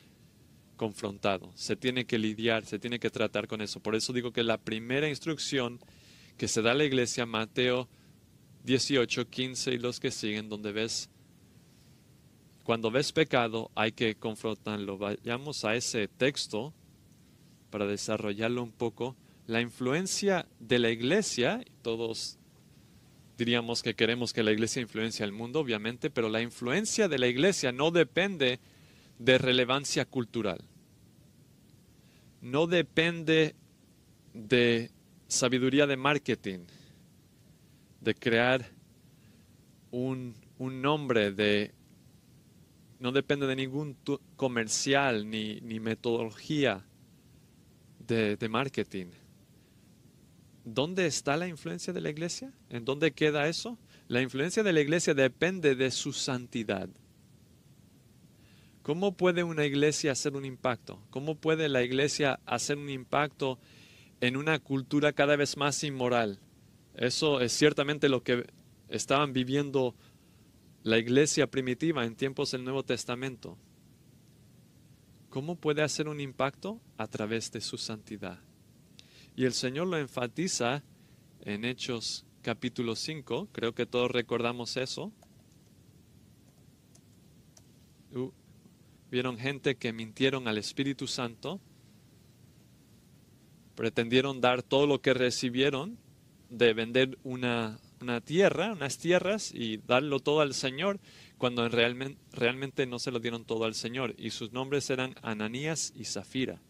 confrontado, se tiene que lidiar, se tiene que tratar con eso. Por eso digo que la primera instrucción que se da a la iglesia, Mateo 18, 15 y los que siguen, donde ves, cuando ves pecado hay que confrontarlo. Vayamos a ese texto para desarrollarlo un poco la influencia de la iglesia, todos diríamos que queremos que la iglesia influencie al mundo, obviamente, pero la influencia de la iglesia no depende de relevancia cultural, no depende de sabiduría de marketing, de crear un, nombre, de, no depende de ningún comercial ni, ni metodología de marketing ¿Dónde está la influencia de la iglesia? ¿En dónde queda eso? La influencia de la iglesia depende de su santidad. ¿Cómo puede una iglesia hacer un impacto? ¿Cómo puede la iglesia hacer un impacto en una cultura cada vez más inmoral? Eso es ciertamente lo que estaban viviendo la iglesia primitiva en tiempos del Nuevo Testamento. ¿Cómo puede hacer un impacto? A través de su santidad. Y el Señor lo enfatiza en Hechos capítulo 5. Creo que todos recordamos eso. Uh, vieron gente que mintieron al Espíritu Santo, pretendieron dar todo lo que recibieron de vender una, tierra, unas tierras y darlo todo al Señor, cuando realmente, realmente no se lo dieron todo al Señor. Y sus nombres eran Ananías y Zafira.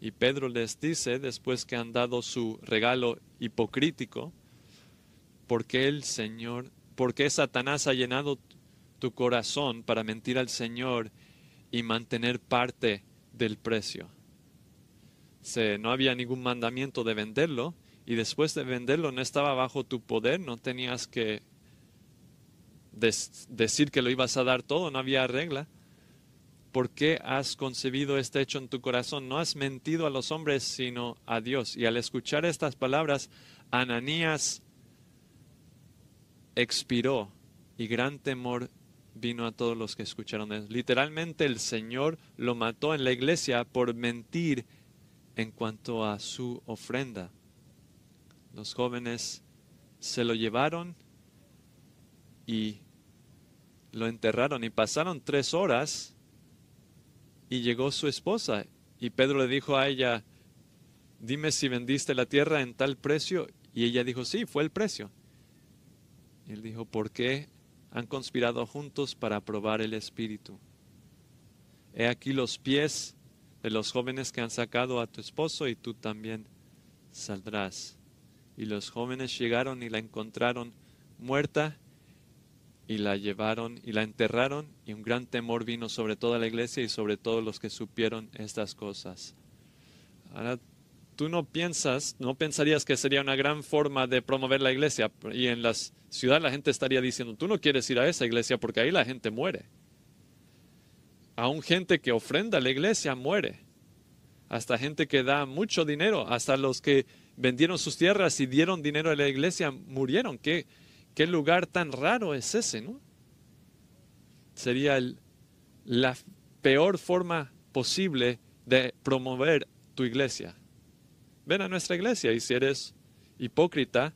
Y Pedro les dice, después que han dado su regalo hipocrítico, porque el Señor, porque Satanás ha llenado tu corazón para mentir al Señor y mantener parte del precio. no había ningún mandamiento de venderlo y después de venderlo no estaba bajo tu poder, no tenías que decir que lo ibas a dar todo, no había regla. ¿por qué has concebido este hecho en tu corazón? No has mentido a los hombres, sino a Dios. Y al escuchar estas palabras, Ananías expiró y gran temor vino a todos los que escucharon Literalmente el Señor lo mató en la iglesia por mentir en cuanto a su ofrenda. Los jóvenes se lo llevaron y lo enterraron y pasaron tres horas y llegó su esposa. Y Pedro le dijo a ella, dime si vendiste la tierra en tal precio. Y ella dijo, sí, fue el precio. él dijo, ¿por qué han conspirado juntos para probar el espíritu? He aquí los pies de los jóvenes que han sacado a tu esposo y tú también saldrás. Y los jóvenes llegaron y la encontraron muerta y la llevaron y la enterraron y un gran temor vino sobre toda la iglesia y sobre todos los que supieron estas cosas. Ahora, tú no piensas, no pensarías que sería una gran forma de promover la iglesia y en las ciudades la gente estaría diciendo, tú no quieres ir a esa iglesia porque ahí la gente muere. Aún gente que ofrenda a la iglesia muere. Hasta gente que da mucho dinero, hasta los que vendieron sus tierras y dieron dinero a la iglesia murieron. ¿Qué? ¿Qué lugar tan raro es ese, no? Sería la peor forma posible de promover tu iglesia. Ven a nuestra iglesia y si eres hipócrita,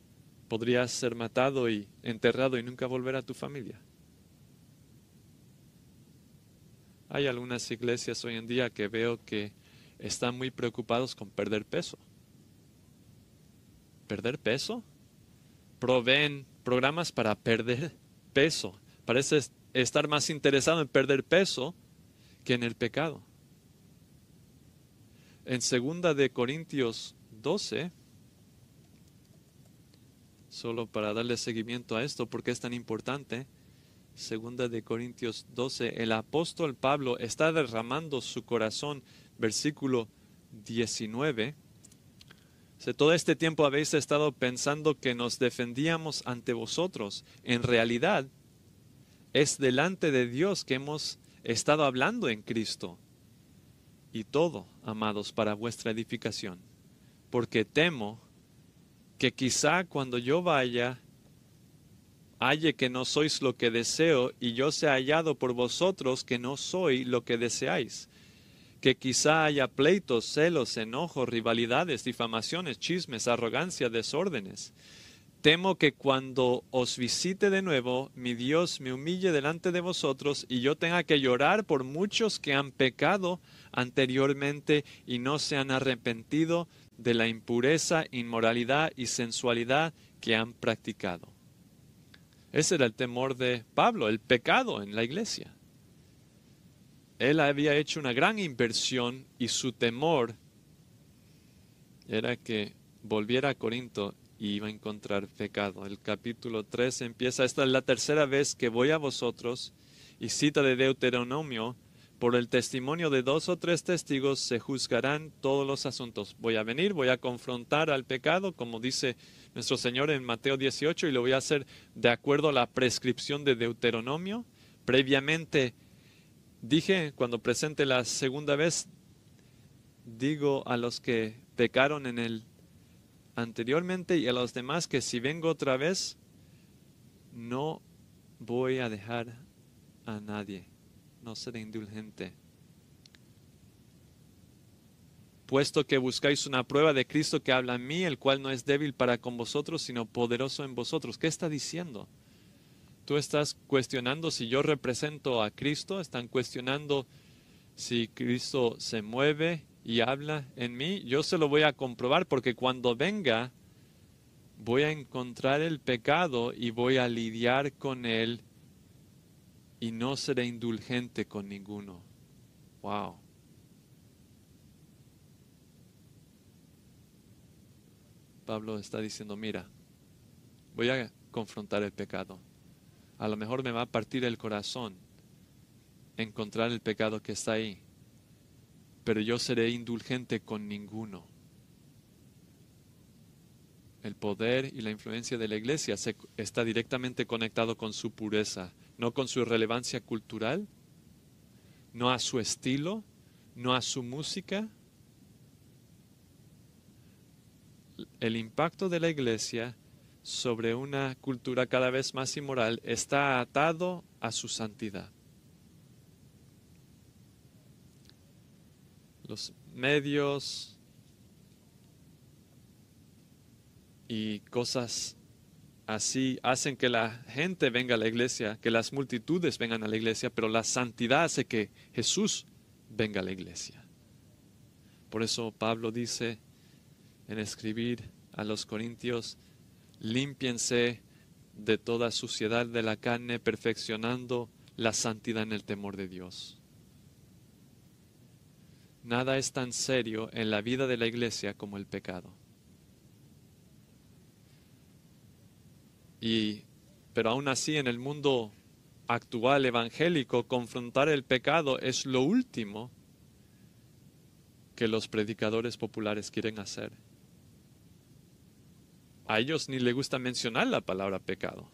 podrías ser matado y enterrado y nunca volver a tu familia. Hay algunas iglesias hoy en día que veo que están muy preocupados con perder peso. ¿Perder peso? Proveen programas para perder peso. Parece estar más interesado en perder peso que en el pecado. En segunda de Corintios 12, solo para darle seguimiento a esto, porque es tan importante, segunda de Corintios 12, el apóstol Pablo está derramando su corazón, versículo 19 si todo este tiempo habéis estado pensando que nos defendíamos ante vosotros. En realidad, es delante de Dios que hemos estado hablando en Cristo. Y todo, amados, para vuestra edificación. Porque temo que quizá cuando yo vaya, halle que no sois lo que deseo y yo sea hallado por vosotros que no soy lo que deseáis que quizá haya pleitos, celos, enojos, rivalidades, difamaciones, chismes, arrogancia, desórdenes. Temo que cuando os visite de nuevo, mi Dios me humille delante de vosotros y yo tenga que llorar por muchos que han pecado anteriormente y no se han arrepentido de la impureza, inmoralidad y sensualidad que han practicado. Ese era el temor de Pablo, el pecado en la iglesia él había hecho una gran inversión y su temor era que volviera a Corinto y iba a encontrar pecado. El capítulo 3 empieza, esta es la tercera vez que voy a vosotros y cita de Deuteronomio, por el testimonio de dos o tres testigos se juzgarán todos los asuntos. Voy a venir, voy a confrontar al pecado, como dice nuestro Señor en Mateo 18, y lo voy a hacer de acuerdo a la prescripción de Deuteronomio. Previamente Dije, cuando presente la segunda vez, digo a los que pecaron en él anteriormente y a los demás que si vengo otra vez, no voy a dejar a nadie. No seré indulgente. Puesto que buscáis una prueba de Cristo que habla en mí, el cual no es débil para con vosotros, sino poderoso en vosotros. ¿Qué está diciendo? Tú estás cuestionando si yo represento a Cristo, están cuestionando si Cristo se mueve y habla en mí. Yo se lo voy a comprobar porque cuando venga voy a encontrar el pecado y voy a lidiar con él y no seré indulgente con ninguno. Wow. Pablo está diciendo, mira, voy a confrontar el pecado a lo mejor me va a partir el corazón encontrar el pecado que está ahí, pero yo seré indulgente con ninguno. El poder y la influencia de la iglesia está directamente conectado con su pureza, no con su relevancia cultural, no a su estilo, no a su música. El impacto de la iglesia sobre una cultura cada vez más inmoral está atado a su santidad. Los medios y cosas así hacen que la gente venga a la iglesia, que las multitudes vengan a la iglesia, pero la santidad hace que Jesús venga a la iglesia. Por eso Pablo dice en escribir a los Corintios, Límpiense de toda suciedad de la carne, perfeccionando la santidad en el temor de Dios. Nada es tan serio en la vida de la iglesia como el pecado. Y, pero aún así, en el mundo actual evangélico, confrontar el pecado es lo último que los predicadores populares quieren hacer a ellos ni le gusta mencionar la palabra pecado.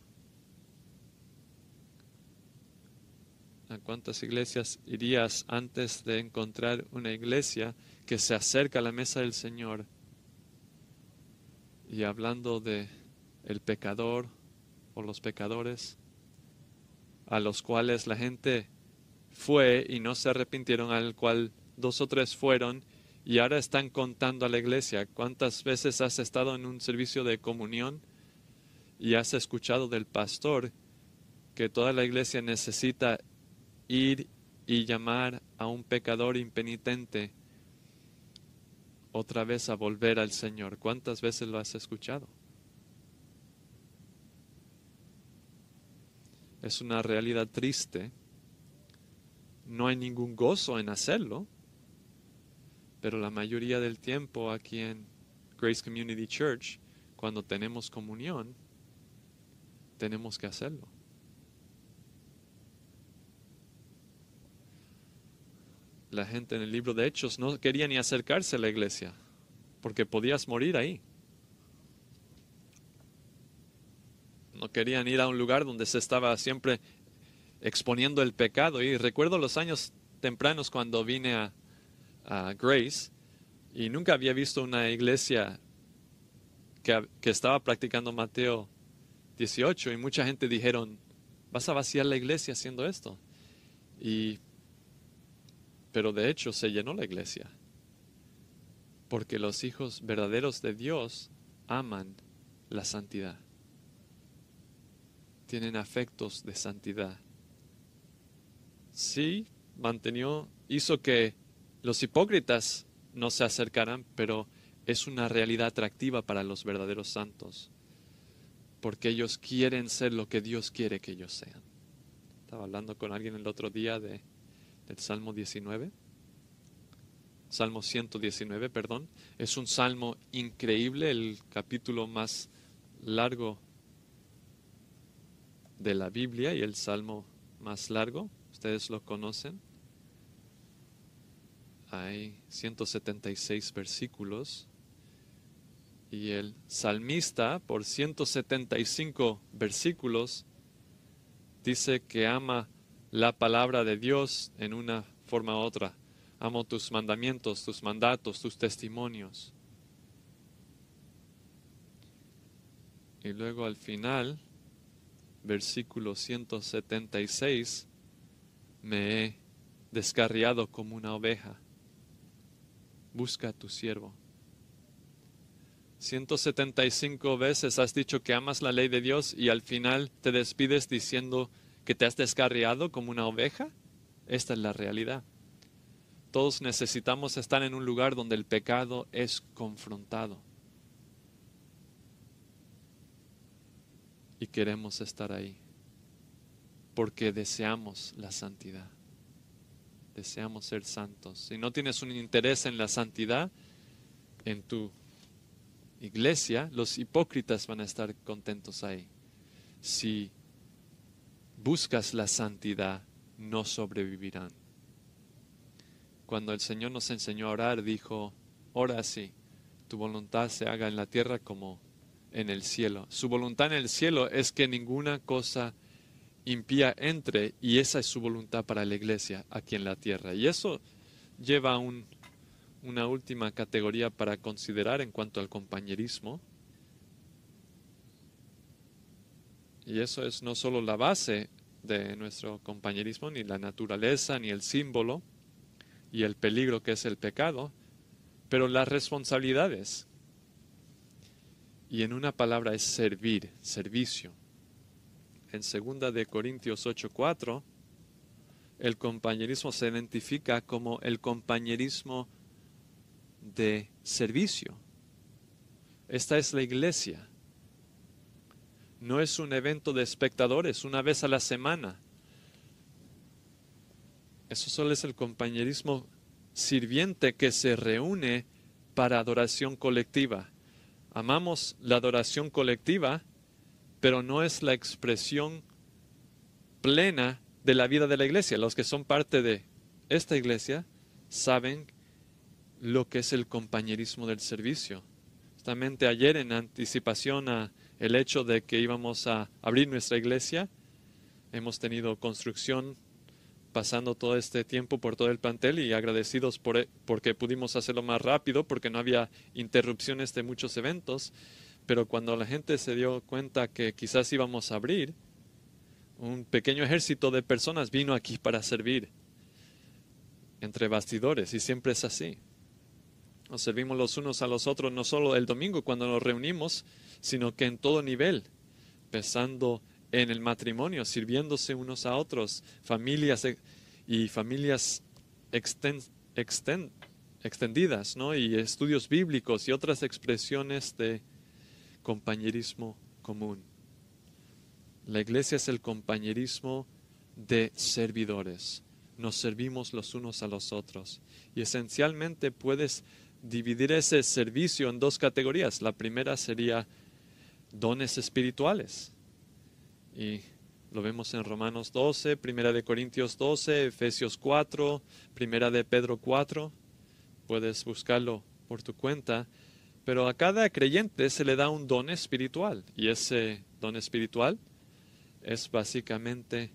¿A cuántas iglesias irías antes de encontrar una iglesia que se acerca a la mesa del Señor y hablando de el pecador o los pecadores a los cuales la gente fue y no se arrepintieron, al cual dos o tres fueron y ahora están contando a la iglesia cuántas veces has estado en un servicio de comunión y has escuchado del pastor que toda la iglesia necesita ir y llamar a un pecador impenitente otra vez a volver al Señor. ¿Cuántas veces lo has escuchado? Es una realidad triste. No hay ningún gozo en hacerlo pero la mayoría del tiempo aquí en Grace Community Church, cuando tenemos comunión, tenemos que hacerlo. La gente en el libro de Hechos no quería ni acercarse a la iglesia, porque podías morir ahí. No querían ir a un lugar donde se estaba siempre exponiendo el pecado. Y recuerdo los años tempranos cuando vine a, Grace y nunca había visto una iglesia que, estaba practicando Mateo 18 y mucha gente dijeron, vas a vaciar la iglesia haciendo esto. Y, pero de hecho se llenó la iglesia, porque los hijos verdaderos de Dios aman la santidad, tienen afectos de santidad. Sí, mantenió, hizo que los hipócritas no se acercarán, pero es una realidad atractiva para los verdaderos santos, porque ellos quieren ser lo que Dios quiere que ellos sean. Estaba hablando con alguien el otro día de, del Salmo 19. Salmo 119, perdón. Es un salmo increíble, el capítulo más largo de la Biblia y el salmo más largo. Ustedes lo conocen hay 176 versículos y el salmista por 175 versículos dice que ama la palabra de Dios en una forma u otra. Amo tus mandamientos, tus mandatos, tus testimonios. Y luego al final, versículo 176, me he descarriado como una oveja busca a tu siervo. 175 veces has dicho que amas la ley de Dios y al final te despides diciendo que te has descarriado como una oveja. Esta es la realidad. Todos necesitamos estar en un lugar donde el pecado es confrontado. Y queremos estar ahí porque deseamos la santidad. Deseamos ser santos. Si no tienes un interés en la santidad, en tu iglesia, los hipócritas van a estar contentos ahí. Si buscas la santidad, no sobrevivirán. Cuando el Señor nos enseñó a orar, dijo, ora así, tu voluntad se haga en la tierra como en el cielo. Su voluntad en el cielo es que ninguna cosa impía entre, y esa es su voluntad para la iglesia aquí en la tierra. Y eso lleva a una última categoría para considerar en cuanto al compañerismo. Y eso es no solo la base de nuestro compañerismo, ni la naturaleza, ni el símbolo, y el peligro que es el pecado, pero las responsabilidades. Y en una palabra es servir, servicio en 2 de Corintios 8:4, el compañerismo se identifica como el compañerismo de servicio. Esta es la iglesia. No es un evento de espectadores una vez a la semana. Eso solo es el compañerismo sirviente que se reúne para adoración colectiva. Amamos la adoración colectiva pero no es la expresión plena de la vida de la iglesia. Los que son parte de esta iglesia saben lo que es el compañerismo del servicio. Justamente ayer en anticipación a el hecho de que íbamos a abrir nuestra iglesia, hemos tenido construcción pasando todo este tiempo por todo el plantel y agradecidos por, e, porque pudimos hacerlo más rápido, porque no había interrupciones de muchos eventos. Pero cuando la gente se dio cuenta que quizás íbamos a abrir, un pequeño ejército de personas vino aquí para servir entre bastidores y siempre es así. Nos servimos los unos a los otros, no solo el domingo cuando nos reunimos, sino que en todo nivel, pensando en el matrimonio, sirviéndose unos a otros, familias e-, y familias extendidas, ¿no? y estudios bíblicos y otras expresiones de compañerismo común. La iglesia es el compañerismo de servidores. Nos servimos los unos a los otros. Y esencialmente puedes dividir ese servicio en dos categorías. La primera sería dones espirituales. Y lo vemos en Romanos 12, Primera de Corintios 12, Efesios 4, Primera de Pedro 4. Puedes buscarlo por tu cuenta pero a cada creyente se le da un don espiritual y ese don espiritual es básicamente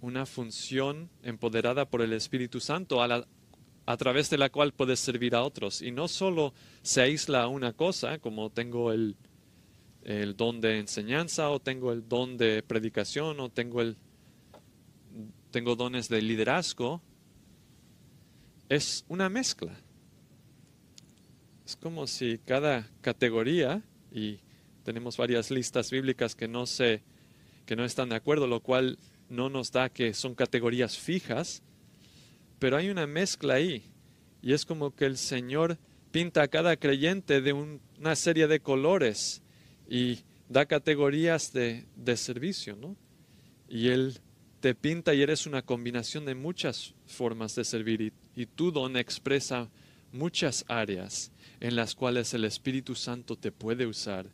una función empoderada por el Espíritu Santo a, través de la cual puedes servir a otros. Y no solo se aísla una cosa, como tengo el, don de enseñanza o tengo el don de predicación o tengo, tengo dones de liderazgo, es una mezcla. Es como si cada categoría, y tenemos varias listas bíblicas que no, sé, que no están de acuerdo, lo cual no nos da que son categorías fijas, pero hay una mezcla ahí. Y es como que el Señor pinta a cada creyente de una serie de colores y da categorías de, servicio, ¿no? Y Él te pinta y eres una combinación de muchas formas de servir y, tú tu don expresa muchas áreas en las cuales el Espíritu Santo te puede usar.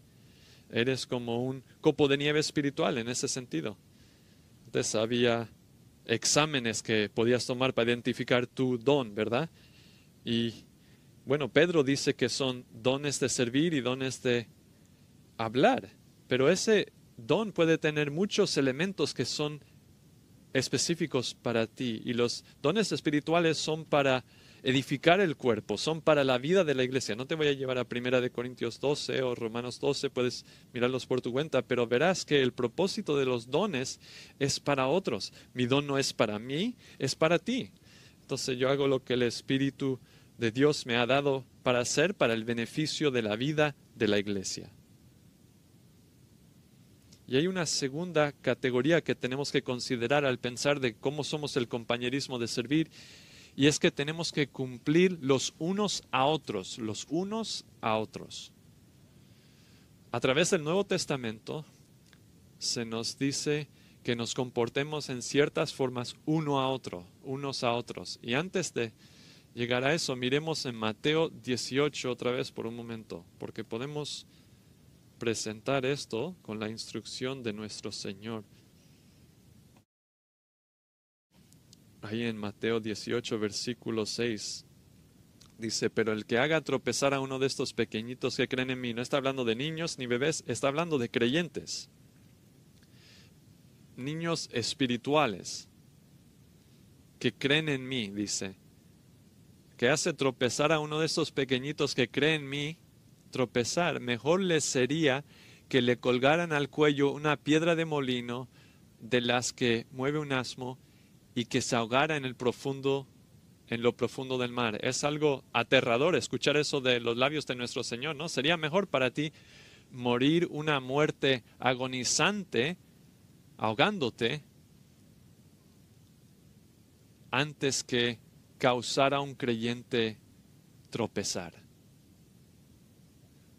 Eres como un copo de nieve espiritual en ese sentido. Antes había exámenes que podías tomar para identificar tu don, ¿verdad? Y bueno, Pedro dice que son dones de servir y dones de hablar, pero ese don puede tener muchos elementos que son específicos para ti y los dones espirituales son para edificar el cuerpo, son para la vida de la iglesia. No te voy a llevar a Primera de Corintios 12 o Romanos 12, puedes mirarlos por tu cuenta, pero verás que el propósito de los dones es para otros. Mi don no es para mí, es para ti. Entonces yo hago lo que el Espíritu de Dios me ha dado para hacer para el beneficio de la vida de la iglesia. Y hay una segunda categoría que tenemos que considerar al pensar de cómo somos el compañerismo de servir y es que tenemos que cumplir los unos a otros, los unos a otros. A través del Nuevo Testamento se nos dice que nos comportemos en ciertas formas uno a otro, unos a otros. Y antes de llegar a eso, miremos en Mateo 18 otra vez por un momento, porque podemos presentar esto con la instrucción de nuestro Señor. ahí en Mateo 18, versículo 6. Dice, pero el que haga tropezar a uno de estos pequeñitos que creen en mí, no está hablando de niños ni bebés, está hablando de creyentes, niños espirituales que creen en mí, dice, que hace tropezar a uno de estos pequeñitos que creen en mí, tropezar, mejor les sería que le colgaran al cuello una piedra de molino de las que mueve un asmo y que se ahogara en el profundo en lo profundo del mar. Es algo aterrador escuchar eso de los labios de nuestro Señor, ¿no? Sería mejor para ti morir una muerte agonizante ahogándote antes que causar a un creyente tropezar.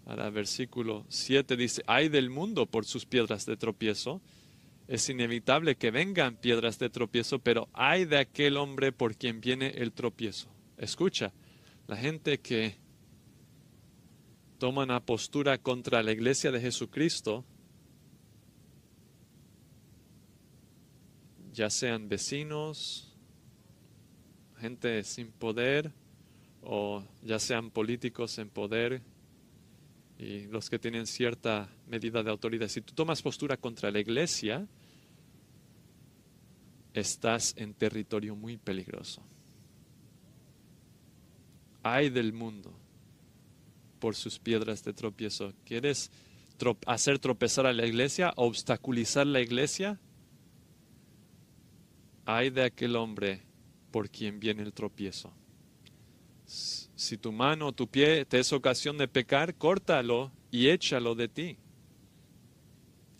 Ahora versículo 7 dice, ay del mundo por sus piedras de tropiezo, es inevitable que vengan piedras de tropiezo, pero hay de aquel hombre por quien viene el tropiezo. Escucha, la gente que toma una postura contra la iglesia de Jesucristo, ya sean vecinos, gente sin poder, o ya sean políticos en poder y los que tienen cierta medida de autoridad. Si tú tomas postura contra la iglesia, estás en territorio muy peligroso. Ay del mundo por sus piedras de tropiezo. ¿Quieres hacer tropezar a la iglesia, obstaculizar la iglesia? Ay de aquel hombre por quien viene el tropiezo si tu mano o tu pie te es ocasión de pecar, córtalo y échalo de ti.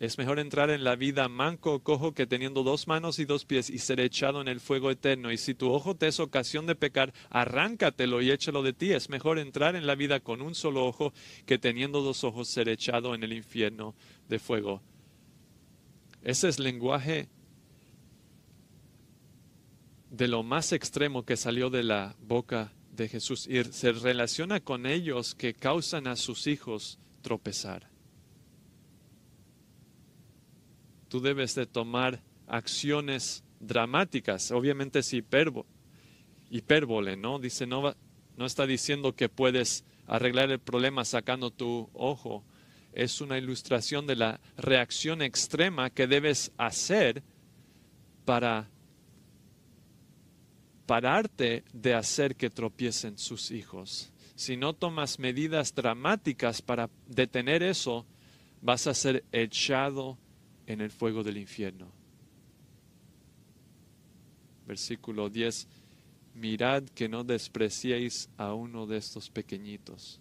Es mejor entrar en la vida manco o cojo que teniendo dos manos y dos pies y ser echado en el fuego eterno. Y si tu ojo te es ocasión de pecar, arráncatelo y échalo de ti. Es mejor entrar en la vida con un solo ojo que teniendo dos ojos ser echado en el infierno de fuego. Ese es lenguaje de lo más extremo que salió de la boca de Jesús y se relaciona con ellos que causan a sus hijos tropezar. Tú debes de tomar acciones dramáticas, obviamente es hipérbole, ¿no? Dice, no, no está diciendo que puedes arreglar el problema sacando tu ojo, es una ilustración de la reacción extrema que debes hacer para pararte de hacer que tropiecen sus hijos. Si no tomas medidas dramáticas para detener eso, vas a ser echado en el fuego del infierno. Versículo 10. Mirad que no despreciéis a uno de estos pequeñitos.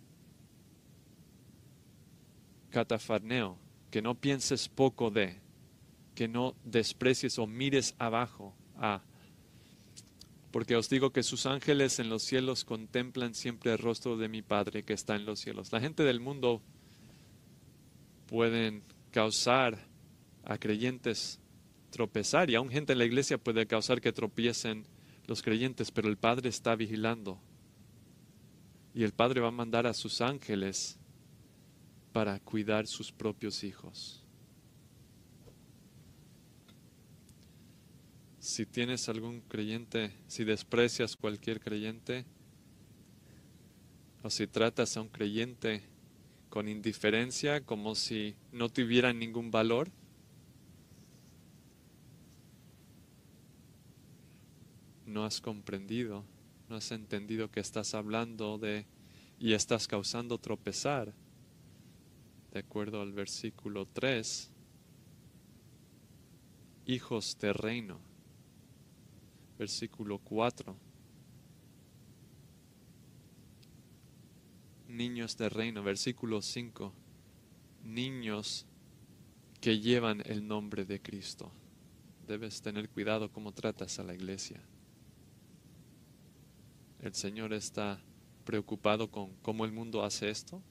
Catafarneo, que no pienses poco de, que no desprecies o mires abajo a ah, porque os digo que sus ángeles en los cielos contemplan siempre el rostro de mi Padre que está en los cielos. La gente del mundo puede causar a creyentes tropezar y aún gente en la iglesia puede causar que tropiecen los creyentes, pero el Padre está vigilando y el Padre va a mandar a sus ángeles para cuidar sus propios hijos. si tienes algún creyente, si desprecias cualquier creyente, o si tratas a un creyente con indiferencia, como si no tuviera ningún valor, no has comprendido, no has entendido que estás hablando de y estás causando tropezar. De acuerdo al versículo 3, hijos de reino versículo 4. Niños del reino, versículo 5. Niños que llevan el nombre de Cristo. Debes tener cuidado cómo tratas a la iglesia. El Señor está preocupado con cómo el mundo hace esto.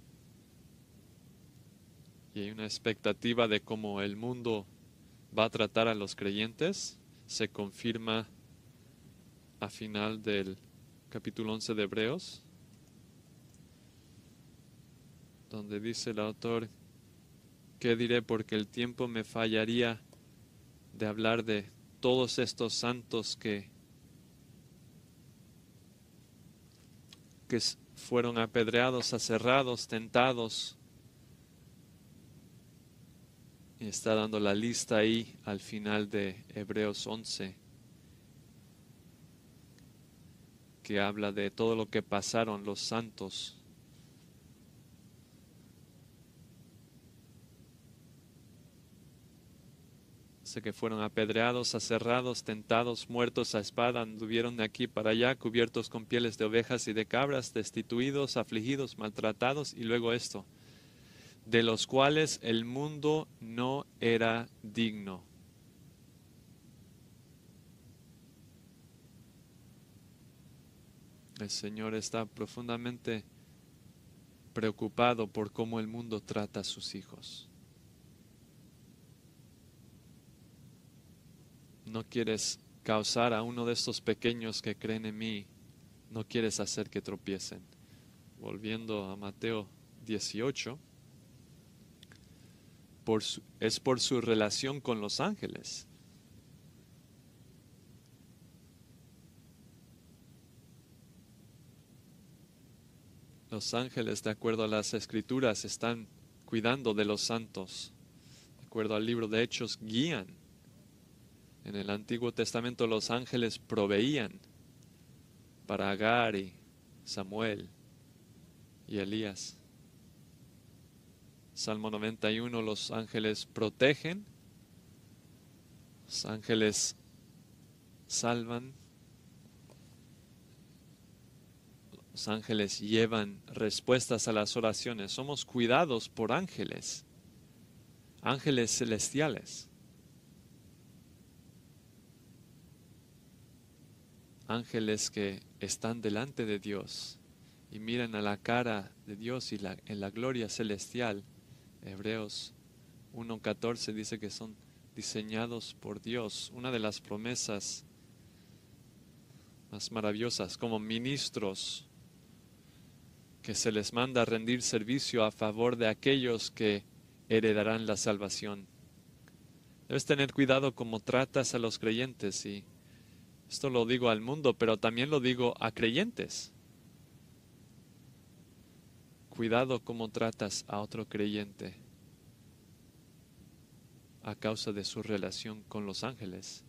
Y hay una expectativa de cómo el mundo va a tratar a los creyentes. Se confirma a final del capítulo 11 de Hebreos, donde dice el autor, ¿qué diré? Porque el tiempo me fallaría de hablar de todos estos santos que, que fueron apedreados, aserrados, tentados. Y está dando la lista ahí al final de Hebreos 11. que habla de todo lo que pasaron los santos. Sé que fueron apedreados, aserrados, tentados, muertos a espada, anduvieron de aquí para allá, cubiertos con pieles de ovejas y de cabras, destituidos, afligidos, maltratados, y luego esto, de los cuales el mundo no era digno. El Señor está profundamente preocupado por cómo el mundo trata a sus hijos. No quieres causar a uno de estos pequeños que creen en mí, no quieres hacer que tropiecen. Volviendo a Mateo 18, es por su relación con los ángeles Los ángeles, de acuerdo a las escrituras, están cuidando de los santos. De acuerdo al libro de Hechos, guían. En el Antiguo Testamento los ángeles proveían para Agar Samuel y Elías. Salmo 91, los ángeles protegen, los ángeles salvan, Los ángeles llevan respuestas a las oraciones. Somos cuidados por ángeles, ángeles celestiales. Ángeles que están delante de Dios y miran a la cara de Dios y en la gloria celestial. Hebreos 1.14 dice que son diseñados por Dios. Una de las promesas más maravillosas como ministros que se les manda a rendir servicio a favor de aquellos que heredarán la salvación. Debes tener cuidado cómo tratas a los creyentes y esto lo digo al mundo, pero también lo digo a creyentes. Cuidado cómo tratas a otro creyente a causa de su relación con los ángeles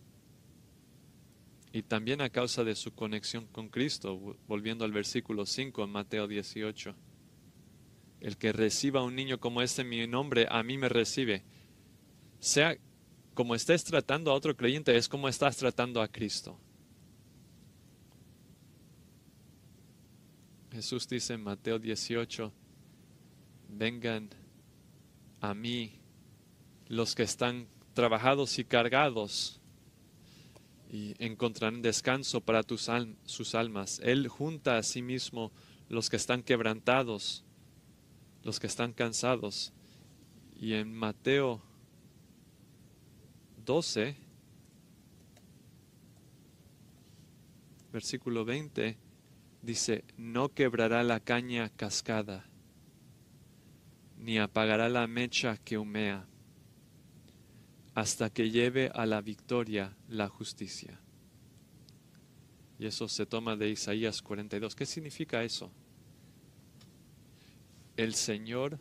y también a causa de su conexión con Cristo, volviendo al versículo 5 en Mateo 18. El que reciba a un niño como este en mi nombre, a mí me recibe. Sea como estés tratando a otro creyente, es como estás tratando a Cristo. Jesús dice en Mateo 18, vengan a mí los que están trabajados y cargados y encontrarán descanso para tus sus almas. Él junta a sí mismo los que están quebrantados, los que están cansados. Y en Mateo 12, versículo 20, dice, no quebrará la caña cascada, ni apagará la mecha que humea hasta que lleve a la victoria la justicia. Y eso se toma de Isaías 42. ¿Qué significa eso? El Señor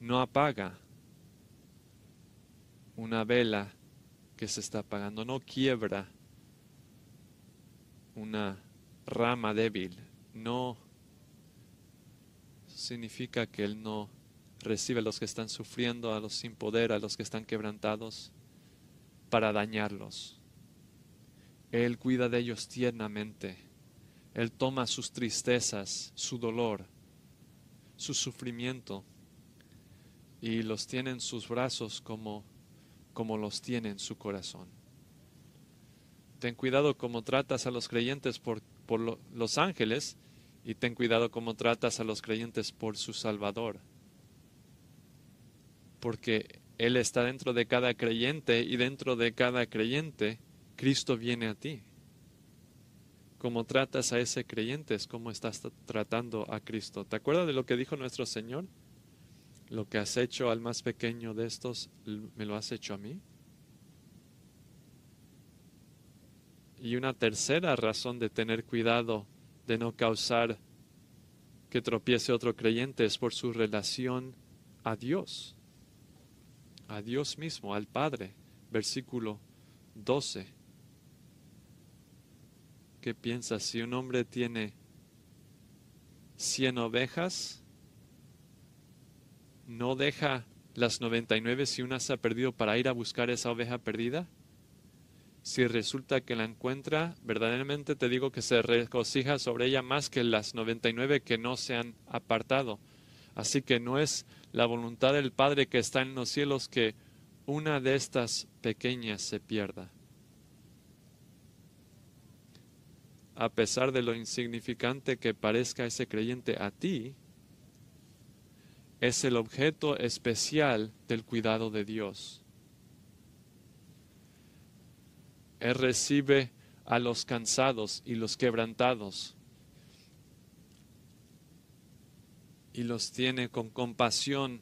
no apaga una vela que se está apagando, no quiebra una rama débil, no significa que Él no Recibe a los que están sufriendo, a los sin poder, a los que están quebrantados, para dañarlos. Él cuida de ellos tiernamente. Él toma sus tristezas, su dolor, su sufrimiento, y los tiene en sus brazos como, como los tiene en su corazón. Ten cuidado como tratas a los creyentes por, los ángeles, y ten cuidado como tratas a los creyentes por su Salvador porque Él está dentro de cada creyente y dentro de cada creyente Cristo viene a ti. Como tratas a ese creyente es como estás tratando a Cristo. ¿Te acuerdas de lo que dijo nuestro Señor? Lo que has hecho al más pequeño de estos, me lo has hecho a mí. Y una tercera razón de tener cuidado de no causar que tropiece otro creyente es por su relación a Dios a Dios mismo, al Padre. Versículo 12. ¿Qué piensas si un hombre tiene 100 ovejas? ¿No deja las 99 si una se ha perdido para ir a buscar esa oveja perdida? Si resulta que la encuentra, verdaderamente te digo que se regocija sobre ella más que las 99 que no se han apartado. Así que no es la voluntad del Padre que está en los cielos que una de estas pequeñas se pierda. A pesar de lo insignificante que parezca ese creyente a ti, es el objeto especial del cuidado de Dios. Él recibe a los cansados y los quebrantados. y los tiene con compasión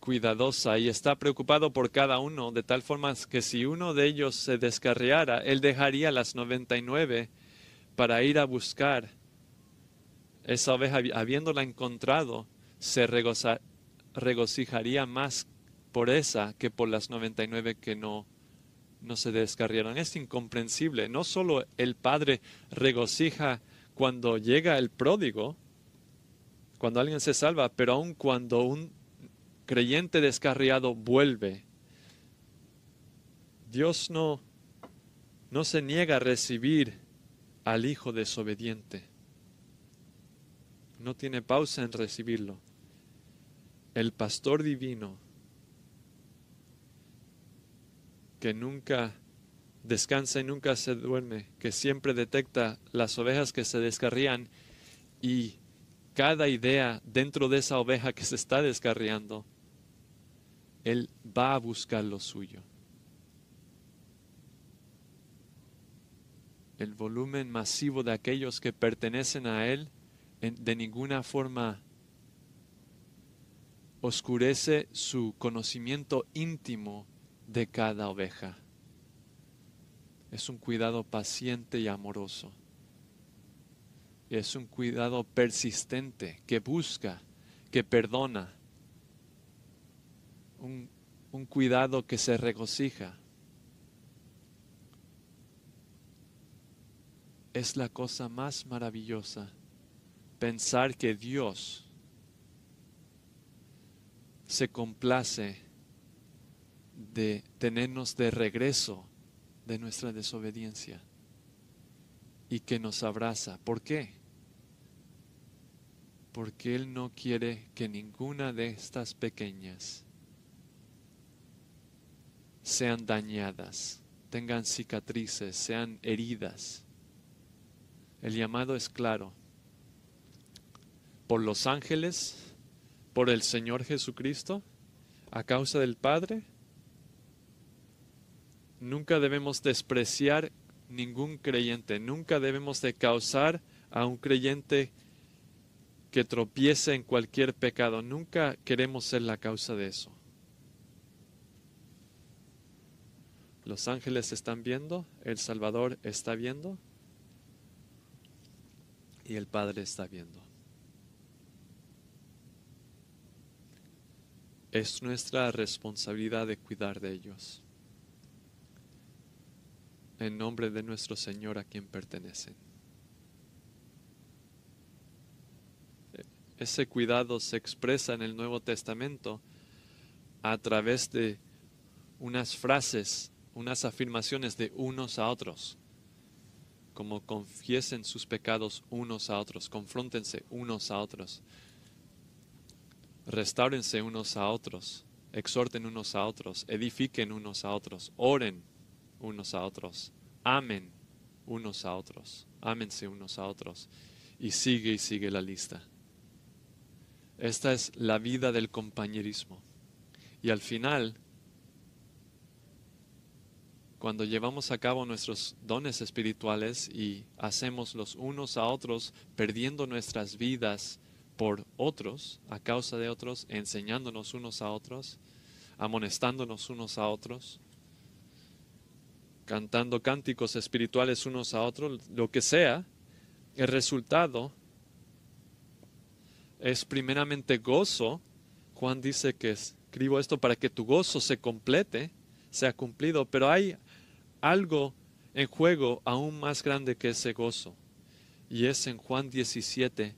cuidadosa y está preocupado por cada uno, de tal forma que si uno de ellos se descarriara, él dejaría las 99 para ir a buscar esa oveja, habiéndola encontrado, se regocijaría más por esa que por las 99 que no, no se descarriaron. Es incomprensible. No solo el Padre regocija cuando llega el pródigo, cuando alguien se salva, pero aun cuando un creyente descarriado vuelve, Dios no, no se niega a recibir al hijo desobediente. No tiene pausa en recibirlo. El pastor divino que nunca descansa y nunca se duerme, que siempre detecta las ovejas que se descarrían y cada idea dentro de esa oveja que se está descarriando, Él va a buscar lo suyo. El volumen masivo de aquellos que pertenecen a Él de ninguna forma oscurece su conocimiento íntimo de cada oveja. Es un cuidado paciente y amoroso. Es un cuidado persistente que busca, que perdona. Un, un cuidado que se regocija. Es la cosa más maravillosa pensar que Dios se complace de tenernos de regreso de nuestra desobediencia y que nos abraza. ¿Por qué? porque Él no quiere que ninguna de estas pequeñas sean dañadas, tengan cicatrices, sean heridas. El llamado es claro. Por los ángeles, por el Señor Jesucristo, a causa del Padre, nunca debemos despreciar ningún creyente, nunca debemos de causar a un creyente que tropiece en cualquier pecado. Nunca queremos ser la causa de eso. Los ángeles están viendo, el Salvador está viendo y el Padre está viendo. Es nuestra responsabilidad de cuidar de ellos. En nombre de nuestro Señor a quien pertenecen. Ese cuidado se expresa en el Nuevo Testamento a través de unas frases, unas afirmaciones de unos a otros, como confiesen sus pecados unos a otros, confróntense unos a otros, restáurense unos a otros, exhorten unos a otros, edifiquen unos a otros, oren unos a otros, amen unos a otros, ámense unos a otros, y sigue y sigue la lista. Esta es la vida del compañerismo. Y al final, cuando llevamos a cabo nuestros dones espirituales y hacemos los unos a otros, perdiendo nuestras vidas por otros, a causa de otros, enseñándonos unos a otros, amonestándonos unos a otros, cantando cánticos espirituales unos a otros, lo que sea, el resultado es primeramente gozo. Juan dice que escribo esto para que tu gozo se complete, sea cumplido, pero hay algo en juego aún más grande que ese gozo. Y es en Juan 17,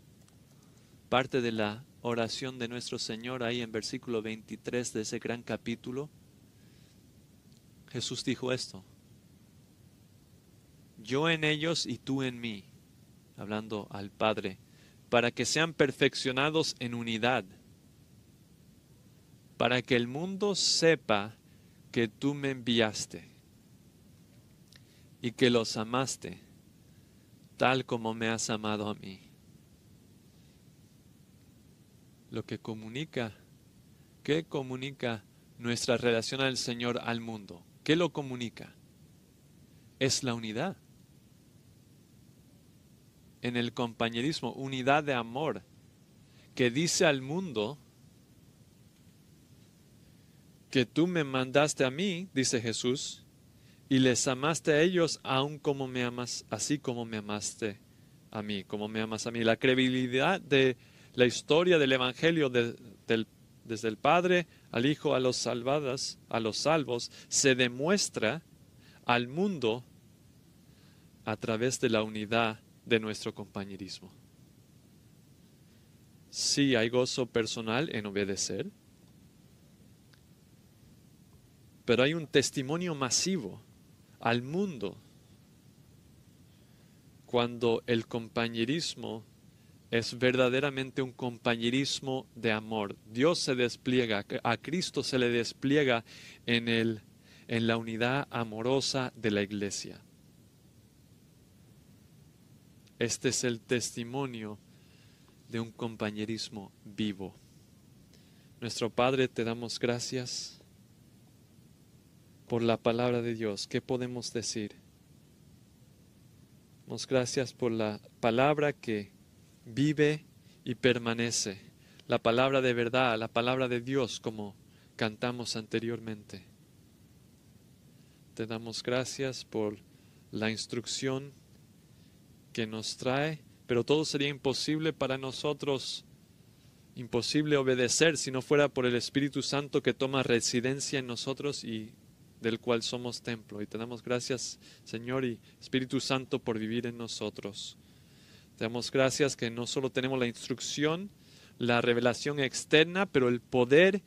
parte de la oración de nuestro Señor ahí en versículo 23 de ese gran capítulo. Jesús dijo esto, yo en ellos y tú en mí, hablando al Padre para que sean perfeccionados en unidad, para que el mundo sepa que tú me enviaste y que los amaste tal como me has amado a mí. Lo que comunica, ¿qué comunica nuestra relación al Señor al mundo? ¿Qué lo comunica? Es la unidad en el compañerismo, unidad de amor, que dice al mundo que tú me mandaste a mí, dice Jesús, y les amaste a ellos aun como me amas, así como me amaste a mí, como me amas a mí. La credibilidad de la historia del Evangelio desde el Padre al Hijo a los salvadas, a los salvos, se demuestra al mundo a través de la unidad de nuestro compañerismo. Sí hay gozo personal en obedecer, pero hay un testimonio masivo al mundo cuando el compañerismo es verdaderamente un compañerismo de amor. Dios se despliega, a Cristo se le despliega en, el, en la unidad amorosa de la iglesia. Este es el testimonio de un compañerismo vivo. Nuestro Padre, te damos gracias por la palabra de Dios. ¿Qué podemos decir? Damos gracias por la palabra que vive y permanece. La palabra de verdad, la palabra de Dios, como cantamos anteriormente. Te damos gracias por la instrucción que nos trae, pero todo sería imposible para nosotros, imposible obedecer si no fuera por el Espíritu Santo que toma residencia en nosotros y del cual somos templo. Y te damos gracias, Señor y Espíritu Santo, por vivir en nosotros. Te damos gracias que no solo tenemos la instrucción, la revelación externa, pero el poder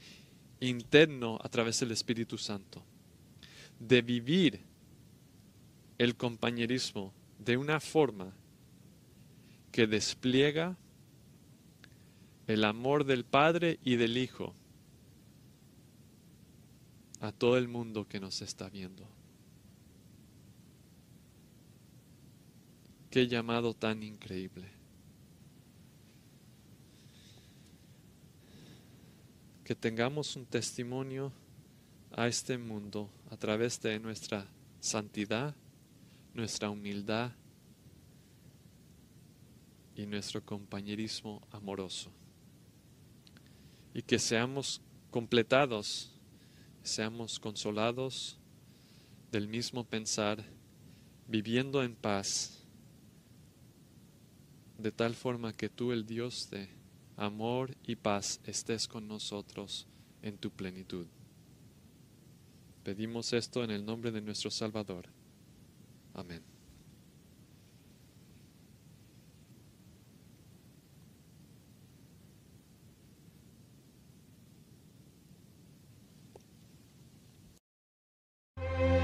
interno a través del Espíritu Santo. De vivir el compañerismo de una forma que despliega el amor del Padre y del Hijo a todo el mundo que nos está viendo. Qué llamado tan increíble. Que tengamos un testimonio a este mundo a través de nuestra santidad nuestra humildad y nuestro compañerismo amoroso. Y que seamos completados, seamos consolados del mismo pensar, viviendo en paz, de tal forma que tú, el Dios de amor y paz, estés con nosotros en tu plenitud. Pedimos esto en el nombre de nuestro Salvador Amen. you